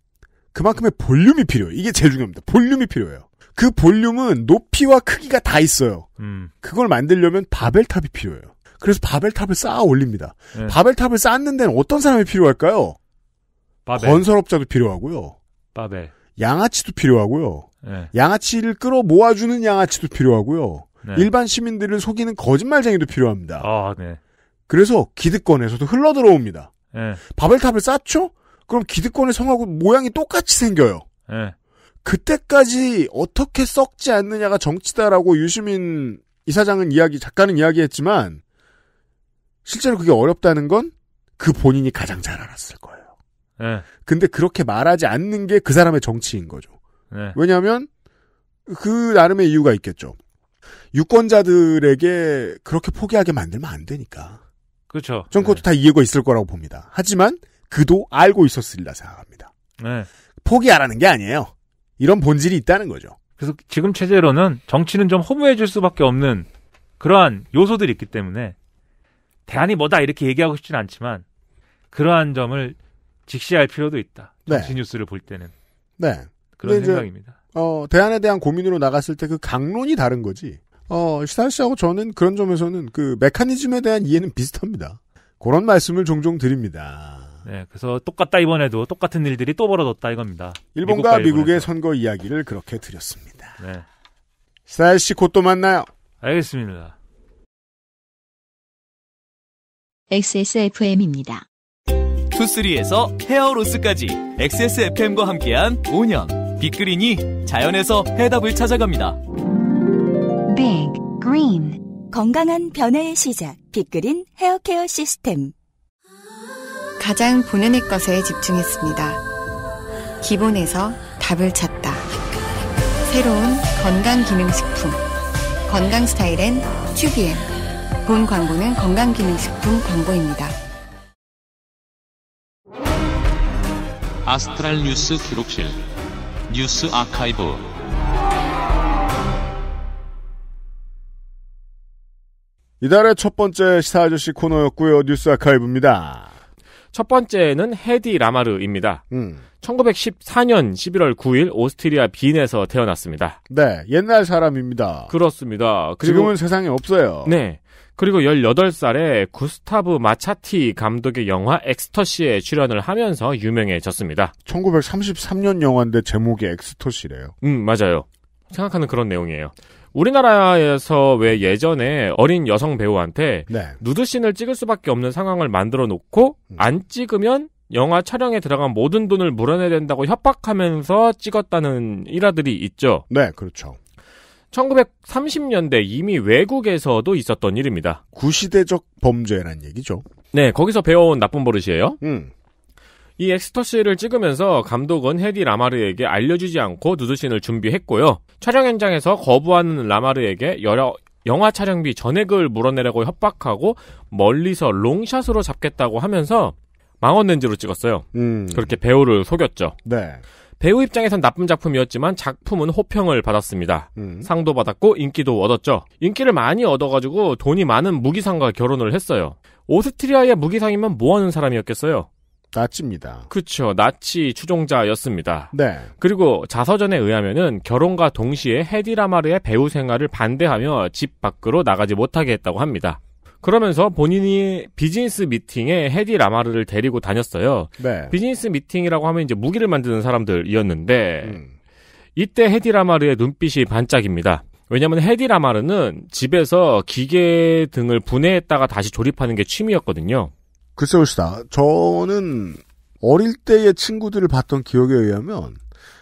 그만큼의 볼륨이 필요해요. 이게 제일 중요합니다. 볼륨이 필요해요. 그 볼륨은 높이와 크기가 다 있어요. 음. 그걸 만들려면 바벨탑이 필요해요. 그래서 바벨탑을 쌓아 올립니다. 네. 바벨탑을 쌓는 데는 어떤 사람이 필요할까요? 바벨. 건설업자도 필요하고요. 바벨. 양아치도 필요하고요. 네. 양아치를 끌어 모아주는 양아치도 필요하고요. 네. 일반 시민들을 속이는 거짓말쟁이도 필요합니다. 아, 네. 그래서 기득권에서도 흘러 들어옵니다. 네. 바벨탑을 쌓죠? 그럼 기득권의 성하고 모양이 똑같이 생겨요. 네. 그때까지 어떻게 썩지 않느냐가 정치다라고 유시민 이사장은 이야기, 작가는 이야기했지만 실제로 그게 어렵다는 건 그 본인이 가장 잘 알았을 거예요. 예. 근데 그렇게 말하지 않는 게 그 사람의 정치인 거죠. 네. 왜냐하면 그 나름의 이유가 있겠죠. 유권자들에게 그렇게 포기하게 만들면 안 되니까. 그렇죠. 전 그것도 네. 다 이해가 있을 거라고 봅니다. 하지만 그도 알고 있었으리라 생각합니다. 네. 포기하라는 게 아니에요. 이런 본질이 있다는 거죠. 그래서 지금 체제로는 정치는 좀 허무해질 수밖에 없는 그러한 요소들이 있기 때문에 대안이 뭐다 이렇게 얘기하고 싶진 않지만 그러한 점을 직시할 필요도 있다. 네. 정치 네. 뉴스를 볼 때는. 네. 그런 생각입니다. 어, 대안에 대한 고민으로 나갔을 때 그 강론이 다른 거지. 어, 시사 씨하고 저는 그런 점에서는 그 메커니즘에 대한 이해는 비슷합니다. 그런 말씀을 종종 드립니다. 네, 그래서 똑같다 이번에도 똑같은 일들이 또 벌어졌다 이겁니다. 일본과 미국의 선거 이야기를 그렇게 드렸습니다. 네. 시사 씨곧 또 만나요. 알겠습니다. XSFM입니다. 투쓰리에서 헤어로스까지 XSFM과 함께한 5년 빅그린이 자연에서 해답을 찾아갑니다. Big Green 건강한 변화의 시작 빅그린 헤어케어 시스템 가장 본연의 것에 집중했습니다. 기본에서 답을 찾다. 새로운 건강기능식품 건강스타일엔 튜비엔 본 광고는 건강기능식품 광고입니다. 아스트랄 뉴스 기록실 뉴스 아카이브 이달의 첫 번째 시사 아저씨 코너였고요. 뉴스 아카이브입니다. 첫 번째는 헤디 라마르입니다. 음. 1914년 11월 9일 오스트리아 빈에서 태어났습니다. 네, 옛날 사람입니다. 그렇습니다. 그리고, 지금은 세상에 없어요. 네. 그리고 18살에 구스타브 마차티 감독의 영화 엑스터시에 출연을 하면서 유명해졌습니다. 1933년 영화인데 제목이 엑스터시래요. 음, 맞아요. 생각하는 그런 내용이에요. 우리나라에서 왜 예전에 어린 여성 배우한테 네. 누드씬을 찍을 수밖에 없는 상황을 만들어 놓고 음. 안 찍으면 영화 촬영에 들어간 모든 돈을 물어내야 된다고 협박하면서 찍었다는 일화들이 있죠. 네, 그렇죠. 1930년대 이미 외국에서도 있었던 일입니다. 구시대적 범죄란 얘기죠. 네, 거기서 배워온 나쁜 버릇이에요. 음. 이 엑스터시를 찍으면서 감독은 헤디 라마르에게 알려주지 않고 누드신을 준비했고요. 촬영 현장에서 거부하는 라마르에게 여러 영화 촬영비 전액을 물어내려고 협박하고 멀리서 롱샷으로 잡겠다고 하면서 망원 렌즈로 찍었어요. 음. 그렇게 배우를 속였죠. 네. 배우 입장에선 나쁜 작품이었지만 작품은 호평을 받았습니다. 음. 상도 받았고 인기도 얻었죠. 인기를 많이 얻어가지고 돈이 많은 무기상과 결혼을 했어요. 오스트리아의 무기상이면 뭐하는 사람이었겠어요? 나치입니다. 그렇죠. 나치 추종자였습니다. 네. 그리고 자서전에 의하면은 결혼과 동시에 헤디라마르의 배우 생활을 반대하며 집 밖으로 나가지 못하게 했다고 합니다. 그러면서 본인이 비즈니스 미팅에 헤디 라마르를 데리고 다녔어요. 네. 비즈니스 미팅이라고 하면 이제 무기를 만드는 사람들이었는데 음. 이때 헤디 라마르의 눈빛이 반짝입니다. 왜냐하면 헤디 라마르는 집에서 기계 등을 분해했다가 다시 조립하는 게 취미였거든요. 글쎄요, 시다. 저는 어릴 때의 친구들을 봤던 기억에 의하면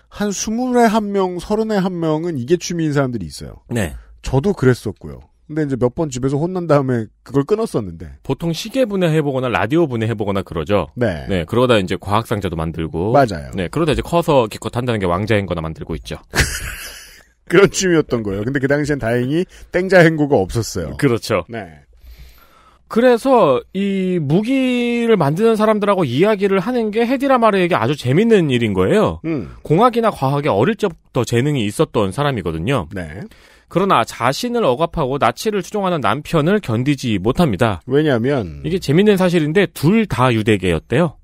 한 스물에 한 명, 서른에 한 명은 이게 취미인 사람들이 있어요. 네. 저도 그랬었고요. 근데 이제 몇 번 집에서 혼난 다음에 그걸 끊었었는데. 보통 시계 분해해보거나 라디오 분해해보거나 그러죠. 네. 네. 그러다 이제 과학상자도 만들고. 맞아요. 네. 그러다 이제 커서 기껏 한다는 게 왕자인 거나 만들고 있죠. 그런 취미였던 거예요. 근데 그 당시엔 다행히 땡자 행고가 없었어요. 그렇죠. 네. 그래서 이 무기를 만드는 사람들하고 이야기를 하는 게 헤디라마르에게 아주 재밌는 일인 거예요. 음. 공학이나 과학에 어릴 적부터 재능이 있었던 사람이거든요. 네. 그러나 자신을 억압하고 나치를 추종하는 남편을 견디지 못합니다. 왜냐하면 이게 재밌는 사실인데 둘 다 유대계였대요.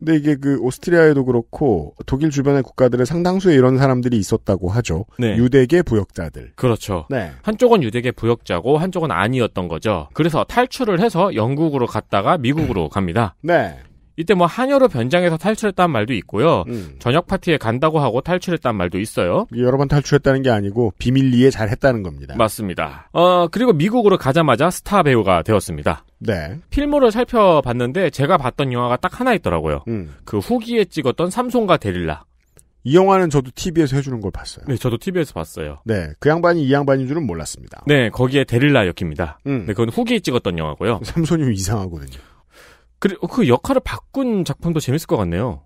근데 이게 그 오스트리아에도 그렇고 독일 주변의 국가들은 상당수에 이런 사람들이 있었다고 하죠. 네. 유대계 부역자들. 그렇죠. 네. 한쪽은 유대계 부역자고 한쪽은 아니었던 거죠. 그래서 탈출을 해서 영국으로 갔다가 미국으로 음. 갑니다. 네. 이때 뭐 한여로 변장해서 탈출했다는 말도 있고요. 음. 저녁 파티에 간다고 하고 탈출했다는 말도 있어요. 여러 번 탈출했다는 게 아니고 비밀리에 잘했다는 겁니다. 맞습니다. 어 그리고 미국으로 가자마자 스타 배우가 되었습니다. 네. 필모를 살펴봤는데 제가 봤던 영화가 딱 하나 있더라고요. 음. 그 후기에 찍었던 삼손과 데릴라. 이 영화는 저도 TV에서 해주는 걸 봤어요. 네, 저도 TV에서 봤어요. 네, 그 양반이 이 양반인 줄은 몰랐습니다. 네, 거기에 데릴라 역입니다. 음. 네, 그건 후기에 찍었던 영화고요. 삼손이 이상하거든요. 그리고 어, 그 역할을 바꾼 작품도 재밌을 것 같네요.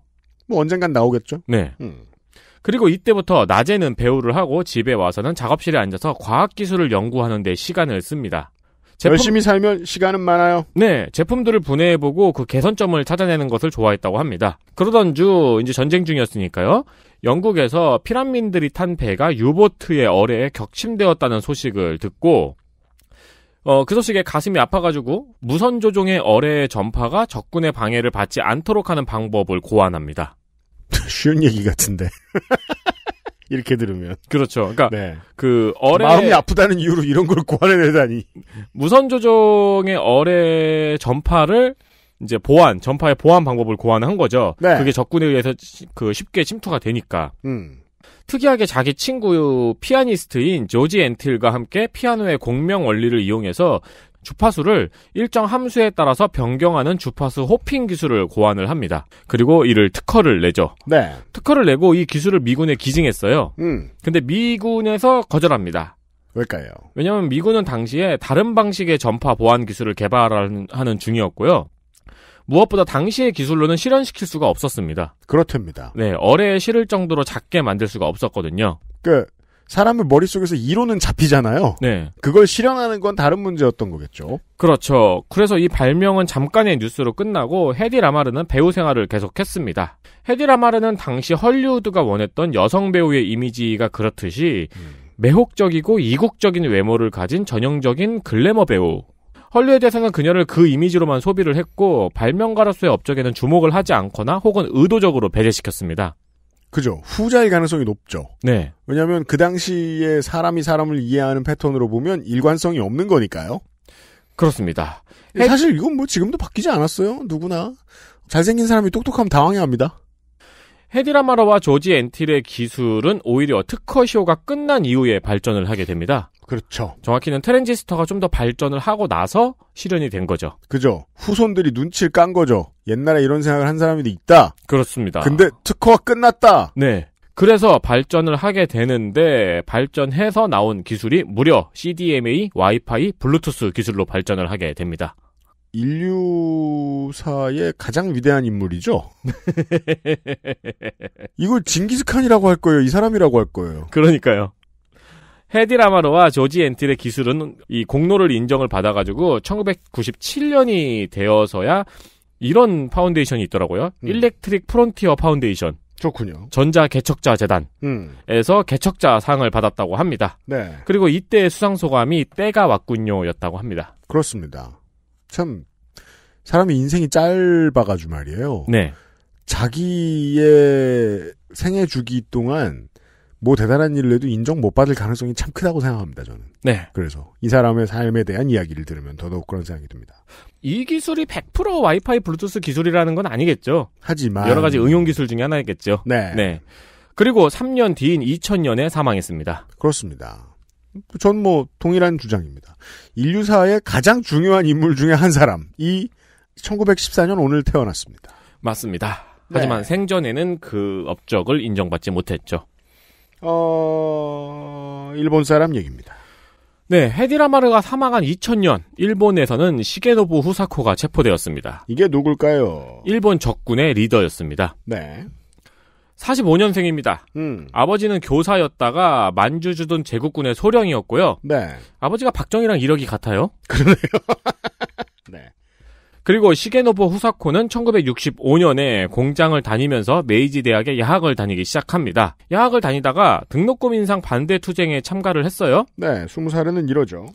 뭐 언젠간 나오겠죠? 네. 음. 그리고 이때부터 낮에는 배우를 하고 집에 와서는 작업실에 앉아서 과학기술을 연구하는데 시간을 씁니다. 제품... 열심히 살면 시간은 많아요. 네, 제품들을 분해해보고 그 개선점을 찾아내는 것을 좋아했다고 합니다. 그러던 주, 이제 전쟁 중이었으니까요. 영국에서 피란민들이 탄 배가 유보트의 어뢰에 격침되었다는 소식을 듣고 어, 그 소식에 가슴이 아파가지고 무선 조종의 어뢰의 전파가 적군의 방해를 받지 않도록 하는 방법을 고안합니다. 쉬운 얘기 같은데. 이렇게 들으면 그렇죠. 그러니까 네. 그 어뢰 마음이 아프다는 이유로 이런 걸 고안해내다니 무선 조종의 어뢰 전파를 이제 보안 전파의 보안 방법을 고안한 거죠. 네. 그게 적군에 의해서 그 쉽게 침투가 되니까. 음. 특이하게 자기 친구 피아니스트인 조지 앤틸과 함께 피아노의 공명 원리를 이용해서 주파수를 일정 함수에 따라서 변경하는 주파수 호핑 기술을 고안을 합니다. 그리고 이를 특허를 내죠. 네. 특허를 내고 이 기술을 미군에 기증했어요. 음. 근데 미군에서 거절합니다. 왜까요 왜냐하면 미군은 당시에 다른 방식의 전파 보안 기술을 개발하는 중이었고요. 무엇보다 당시의 기술로는 실현시킬 수가 없었습니다. 그렇답니다. 네, 어뢰에 실을 정도로 작게 만들 수가 없었거든요. 그 사람을 머릿속에서 이론은 잡히잖아요. 네. 그걸 실현하는 건 다른 문제였던 거겠죠. 그렇죠. 그래서 이 발명은 잠깐의 뉴스로 끝나고 헤디 라마르는 배우 생활을 계속했습니다. 헤디 라마르는 당시 헐리우드가 원했던 여성 배우의 이미지가 그렇듯이 음. 매혹적이고 이국적인 외모를 가진 전형적인 글래머 배우. 헐리우드에서는 그녀를 그 이미지로만 소비를 했고 발명가로서의 업적에는 주목을 하지 않거나 혹은 의도적으로 배제시켰습니다. 그죠. 후자일 가능성이 높죠. 네. 왜냐하면 그 당시에 사람이 사람을 이해하는 패턴으로 보면 일관성이 없는 거니까요. 그렇습니다. 사실 이건 뭐 지금도 바뀌지 않았어요. 누구나 잘생긴 사람이 똑똑하면 당황해합니다. 헤디라마라와 조지 엔틸의 기술은 오히려 특허쇼가 끝난 이후에 발전을 하게 됩니다. 그렇죠. 정확히는 트랜지스터가 좀 더 발전을 하고 나서 실현이 된 거죠. 그죠. 후손들이 눈치를 깐 거죠. 옛날에 이런 생각을 한 사람이 있다. 그렇습니다. 근데 특허가 끝났다. 네. 그래서 발전을 하게 되는데 발전해서 나온 기술이 무려 CDMA, 와이파이, 블루투스 기술로 발전을 하게 됩니다. 인류사의 가장 위대한 인물이죠. 이걸 징기스칸이라고 할 거예요. 이 사람이라고 할 거예요. 그러니까요. 헤디라마르와 조지 엔틸의 기술은 이 공로를 인정을 받아가지고 1997년이 되어서야 이런 파운데이션이 있더라고요. 음. 일렉트릭 프론티어 파운데이션. 좋군요. 전자 개척자 재단에서 음. 개척자 상을 받았다고 합니다. 네. 그리고 이때 수상 소감이 때가 왔군요였다고 합니다. 그렇습니다. 참 사람이 인생이 짧아가지고 말이에요. 네. 자기의 생애 주기 동안 뭐 대단한 일을 해도 인정 못 받을 가능성이 참 크다고 생각합니다, 저는. 네. 그래서 이 사람의 삶에 대한 이야기를 들으면 더더욱 그런 생각이 듭니다. 이 기술이 100% 와이파이 블루투스 기술이라는 건 아니겠죠. 하지만 여러 가지 응용 기술 중에 하나겠죠. 네. 네. 그리고 3년 뒤인 2000년에 사망했습니다. 그렇습니다. 전 뭐 동일한 주장입니다. 인류사의 가장 중요한 인물 중에 한 사람이 1914년 오늘 태어났습니다. 맞습니다. 네. 하지만 네. 생전에는 그 업적을 인정받지 못했죠. 어, 일본 사람 얘기입니다. 네, 헤디라마르가 사망한 2000년 일본에서는 시게노부 후사코가 체포되었습니다. 이게 누굴까요? 일본 적군의 리더였습니다. 네. 45년생입니다. 음. 아버지는 교사였다가 만주 주둔 제국군의 소령이었고요. 네. 아버지가 박정희랑 이력이 같아요. 그러네요. 네. 그리고 시게노보 후사코는 1965년에 공장을 다니면서 메이지 대학의 야학을 다니기 시작합니다. 야학을 다니다가 등록금 인상 반대 투쟁에 참가를 했어요. 네, 20살에는 이러죠.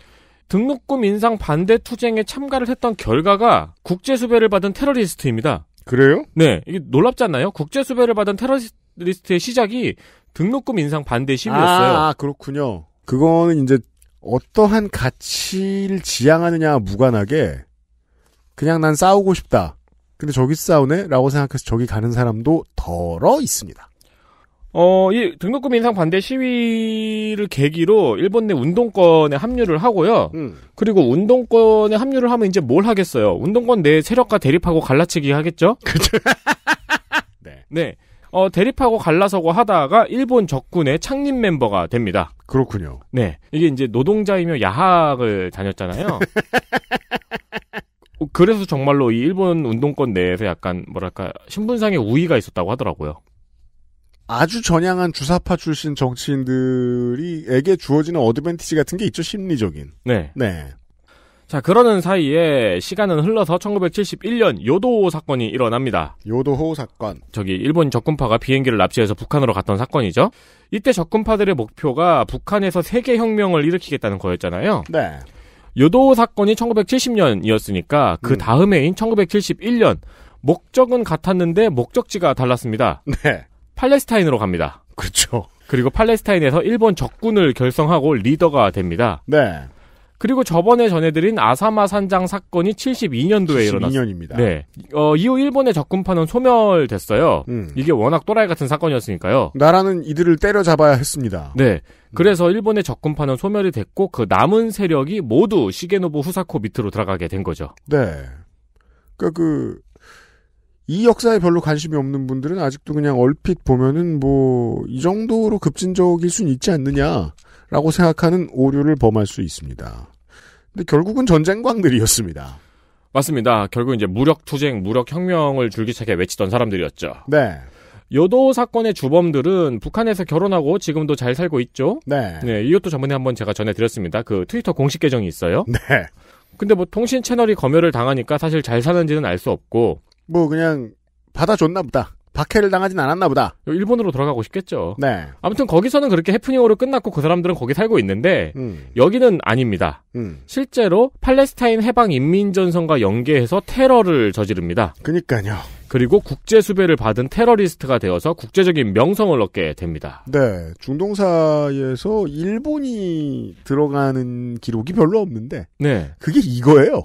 등록금 인상 반대 투쟁에 참가를 했던 결과가 국제 수배를 받은 테러리스트입니다. 그래요? 네. 이게 놀랍지 않나요? 국제 수배를 받은 테러리스트의 시작이 등록금 인상 반대 시위였어요. 아, 그렇군요. 그거는 이제 어떠한 가치를 지향하느냐 무관하게 그냥 난 싸우고 싶다. 근데 저기 싸우네? 라고 생각해서 저기 가는 사람도 덜어 있습니다. 어, 이 등록금 인상 반대 시위를 계기로 일본 내 운동권에 합류를 하고요. 음. 그리고 운동권에 합류를 하면 이제 뭘 하겠어요? 운동권 내 세력과 대립하고 갈라치기 하겠죠? 그죠. 네. 네. 어, 대립하고 갈라서고 하다가 일본 적군의 창립 멤버가 됩니다. 그렇군요. 네. 이게 이제 노동자이며 야학을 다녔잖아요. 어, 그래서 정말로 이 일본 운동권 내에서 약간 뭐랄까 신분상의 우위가 있었다고 하더라고요. 아주 전향한 주사파 출신 정치인들이에게 주어지는 어드밴티지 같은 게 있죠 심리적인. 네. 네. 자 그러는 사이에 시간은 흘러서 1971년 요도호 사건이 일어납니다. 요도호 사건. 저기 일본 적군파가 비행기를 납치해서 북한으로 갔던 사건이죠. 이때 적군파들의 목표가 북한에서 세계 혁명을 일으키겠다는 거였잖아요. 네. 요도호 사건이 1970년이었으니까 그 음. 다음해인 1971년 목적은 같았는데 목적지가 달랐습니다. 네. 팔레스타인으로 갑니다. 그렇죠. 그리고 팔레스타인에서 일본 적군을 결성하고 리더가 됩니다. 네. 그리고 저번에 전해드린 아사마 산장 사건이 72년도에 일어났습니다. 72년입니다. 네. 어, 이후 일본의 적군파는 소멸됐어요. 음. 이게 워낙 또라이 같은 사건이었으니까요. 나라는 이들을 때려잡아야 했습니다. 네. 그래서 일본의 적군파는 소멸이 됐고 그 남은 세력이 모두 시게노부 후사코 밑으로 들어가게 된 거죠. 네. 그러니까 그이 역사에 별로 관심이 없는 분들은 아직도 그냥 얼핏 보면은 뭐 이 정도로 급진적일 순 있지 않느냐라고 생각하는 오류를 범할 수 있습니다. 근데 결국은 전쟁광들이었습니다. 맞습니다. 결국 이제 무력 투쟁, 무력 혁명을 줄기차게 외치던 사람들이었죠. 네. 요도 사건의 주범들은 북한에서 결혼하고 지금도 잘 살고 있죠. 네. 네, 이것도 저번에 한번 제가 전해드렸습니다. 그 트위터 공식 계정이 있어요. 네. 근데 뭐 통신 채널이 검열을 당하니까 사실 잘 사는지는 알 수 없고 뭐 그냥 받아줬나 보다. 박해를 당하진 않았나 보다. 일본으로 돌아가고 싶겠죠. 네. 아무튼 거기서는 그렇게 해프닝으로 끝났고 그 사람들은 거기 살고 있는데 음. 여기는 아닙니다. 음. 실제로 팔레스타인 해방 인민전선과 연계해서 테러를 저지릅니다. 그니까요. 그리고 국제 수배를 받은 테러리스트가 되어서 국제적인 명성을 얻게 됩니다. 네. 중동사에서 일본이 들어가는 기록이 별로 없는데 네. 그게 이거예요.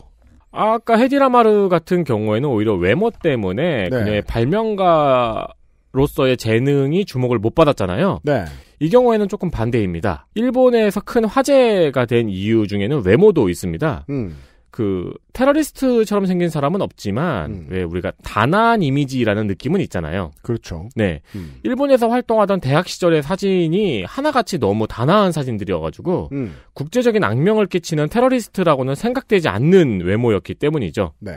아까 헤디라마르 같은 경우에는 오히려 외모 때문에 네. 그녀의 발명가로서의 재능이 주목을 못 받았잖아요. 네. 이 경우에는 조금 반대입니다. 일본에서 큰 화제가 된 이유 중에는 외모도 있습니다. 음. 그 테러리스트처럼 생긴 사람은 없지만 음. 왜 우리가 단아한 이미지라는 느낌은 있잖아요. 그렇죠. 네, 음. 일본에서 활동하던 대학 시절의 사진이 하나같이 너무 단아한 사진들이어가지고 음. 국제적인 악명을 끼치는 테러리스트라고는 생각되지 않는 외모였기 때문이죠. 네.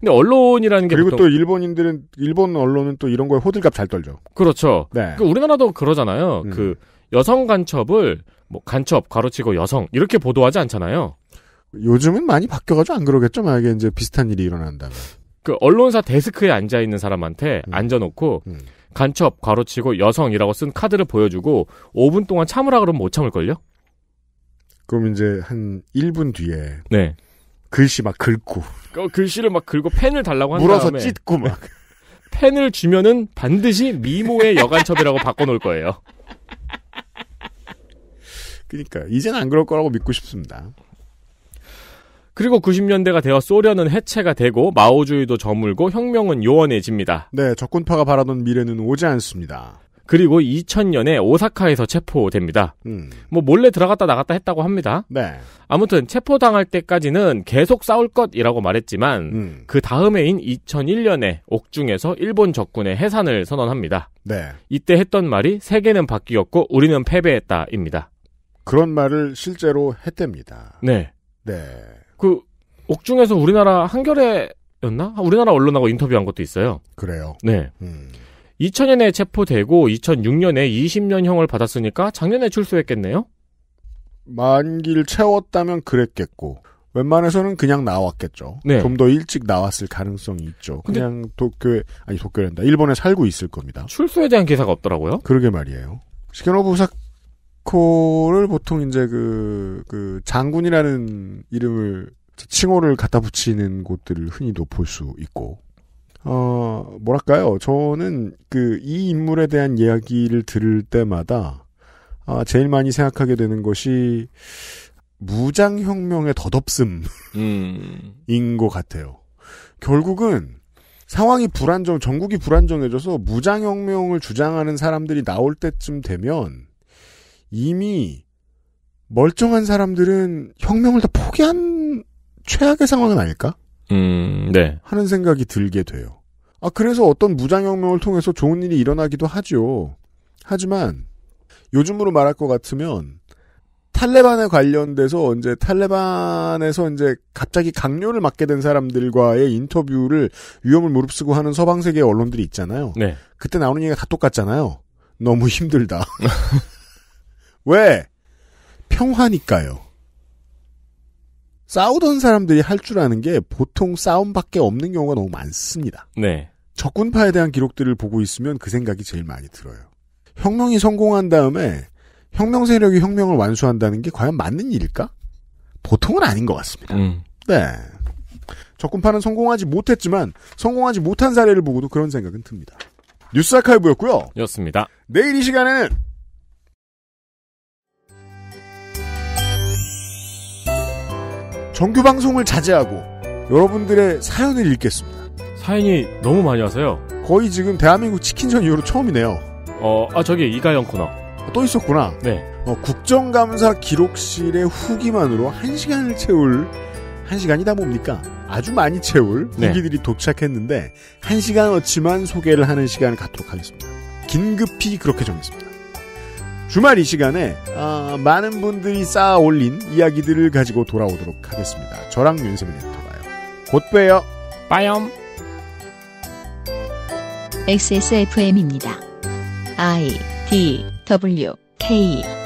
근데 언론이라는 게 그리고 보통... 또 일본인들은 일본 언론은 또 이런 거에 호들갑 잘 떨죠. 그렇죠. 네. 그 우리나라도 그러잖아요. 음. 그 여성 간첩을 뭐 간첩 가로치고 여성 이렇게 보도하지 않잖아요. 요즘은 많이 바뀌어가지고 안 그러겠죠. 만약에 이제 비슷한 일이 일어난다면. 그 언론사 데스크에 앉아 있는 사람한테 음. 앉아놓고 음. 간첩 가로치고 여성이라고 쓴 카드를 보여주고 5분 동안 참으라 그러면 못 참을걸요? 그럼 이제 한 1분 뒤에 네. 글씨 막 긁고 그 글씨를 막 긁고 펜을 달라고 한 물어서 다음에 찢고 막 펜을 주면은 반드시 미모의 여간첩이라고 바꿔놓을 거예요. 그러니까 이젠 안 그럴 거라고 믿고 싶습니다. 그리고 90년대가 되어 소련은 해체가 되고 마오주의도 저물고 혁명은 요원해집니다. 네, 적군파가 바라던 미래는 오지 않습니다. 그리고 2000년에 오사카에서 체포됩니다. 음. 뭐 몰래 들어갔다 나갔다 했다고 합니다. 네. 아무튼 체포당할 때까지는 계속 싸울 것이라고 말했지만 음. 그 다음해인 2001년에 옥중에서 일본 적군의 해산을 선언합니다. 네. 이때 했던 말이 세계는 바뀌었고 우리는 패배했다입니다. 그런 말을 실제로 했답니다. 네. 네. 그 옥중에서 우리나라 한겨레였나? 우리나라 언론하고 인터뷰한 것도 있어요. 그래요. 네. 음. 2000년에 체포되고 2006년에 20년형을 받았으니까 작년에 출소했겠네요. 만기를 채웠다면 그랬겠고 웬만해서는 그냥 나왔겠죠. 네. 좀더 일찍 나왔을 가능성이 있죠. 그냥 도쿄에 아니 도쿄랜다 일본에 살고 있을 겁니다. 출소에 대한 기사가 없더라고요. 그러게 말이에요. 시게노부 사, 모나코를 보통 이제 그, 그 장군이라는 이름을, 칭호를 갖다 붙이는 곳들을 흔히도 볼 수 있고, 어, 뭐랄까요. 저는 그, 이 인물에 대한 이야기를 들을 때마다, 아, 제일 많이 생각하게 되는 것이, 무장혁명의 덧없음인 음. 것 같아요. 결국은, 상황이 불안정, 전국이 불안정해져서 무장혁명을 주장하는 사람들이 나올 때쯤 되면, 이미 멀쩡한 사람들은 혁명을 다 포기한 최악의 상황은 아닐까? 음, 네. 하는 생각이 들게 돼요. 아, 그래서 어떤 무장혁명을 통해서 좋은 일이 일어나기도 하죠. 하지만 요즘으로 말할 것 같으면 탈레반에 관련돼서 이제 탈레반에서 이제 갑자기 강요를 맡게 된 사람들과의 인터뷰를 위험을 무릅쓰고 하는 서방 세계 언론들이 있잖아요. 네. 그때 나오는 얘기가 다 똑같잖아요. 너무 힘들다. 왜? 평화니까요. 싸우던 사람들이 할 줄 아는 게 보통 싸움밖에 없는 경우가 너무 많습니다. 네. 적군파에 대한 기록들을 보고 있으면 그 생각이 제일 많이 들어요. 혁명이 성공한 다음에 혁명 세력이 혁명을 완수한다는 게 과연 맞는 일일까? 보통은 아닌 것 같습니다. 음. 네. 적군파는 성공하지 못했지만 성공하지 못한 사례를 보고도 그런 생각은 듭니다. 뉴스 아카이브였고요. 였습니다. 내일 이 시간에는 정규 방송을 자제하고 여러분들의 사연을 읽겠습니다. 사연이 너무 많이 와서요. 거의 지금 대한민국 치킨전 이후로 처음이네요. 어, 아 저기 이가영 코너. 아, 또 있었구나. 네. 어, 국정감사 기록실의 후기만으로 한 시간을 채울 한 시간이다 뭡니까? 아주 많이 채울 네. 후기들이 도착했는데 한 시간 어치만 소개를 하는 시간을 갖도록 하겠습니다. 긴급히 그렇게 정했습니다. 주말 이 시간에 아, 아. 어, 많은 분들이 쌓아 올린 이야기들을 가지고 돌아오도록 하겠습니다. 저랑 윤세민 리터가요. 곧 봬요. 빠염. XSFM입니다. I D W K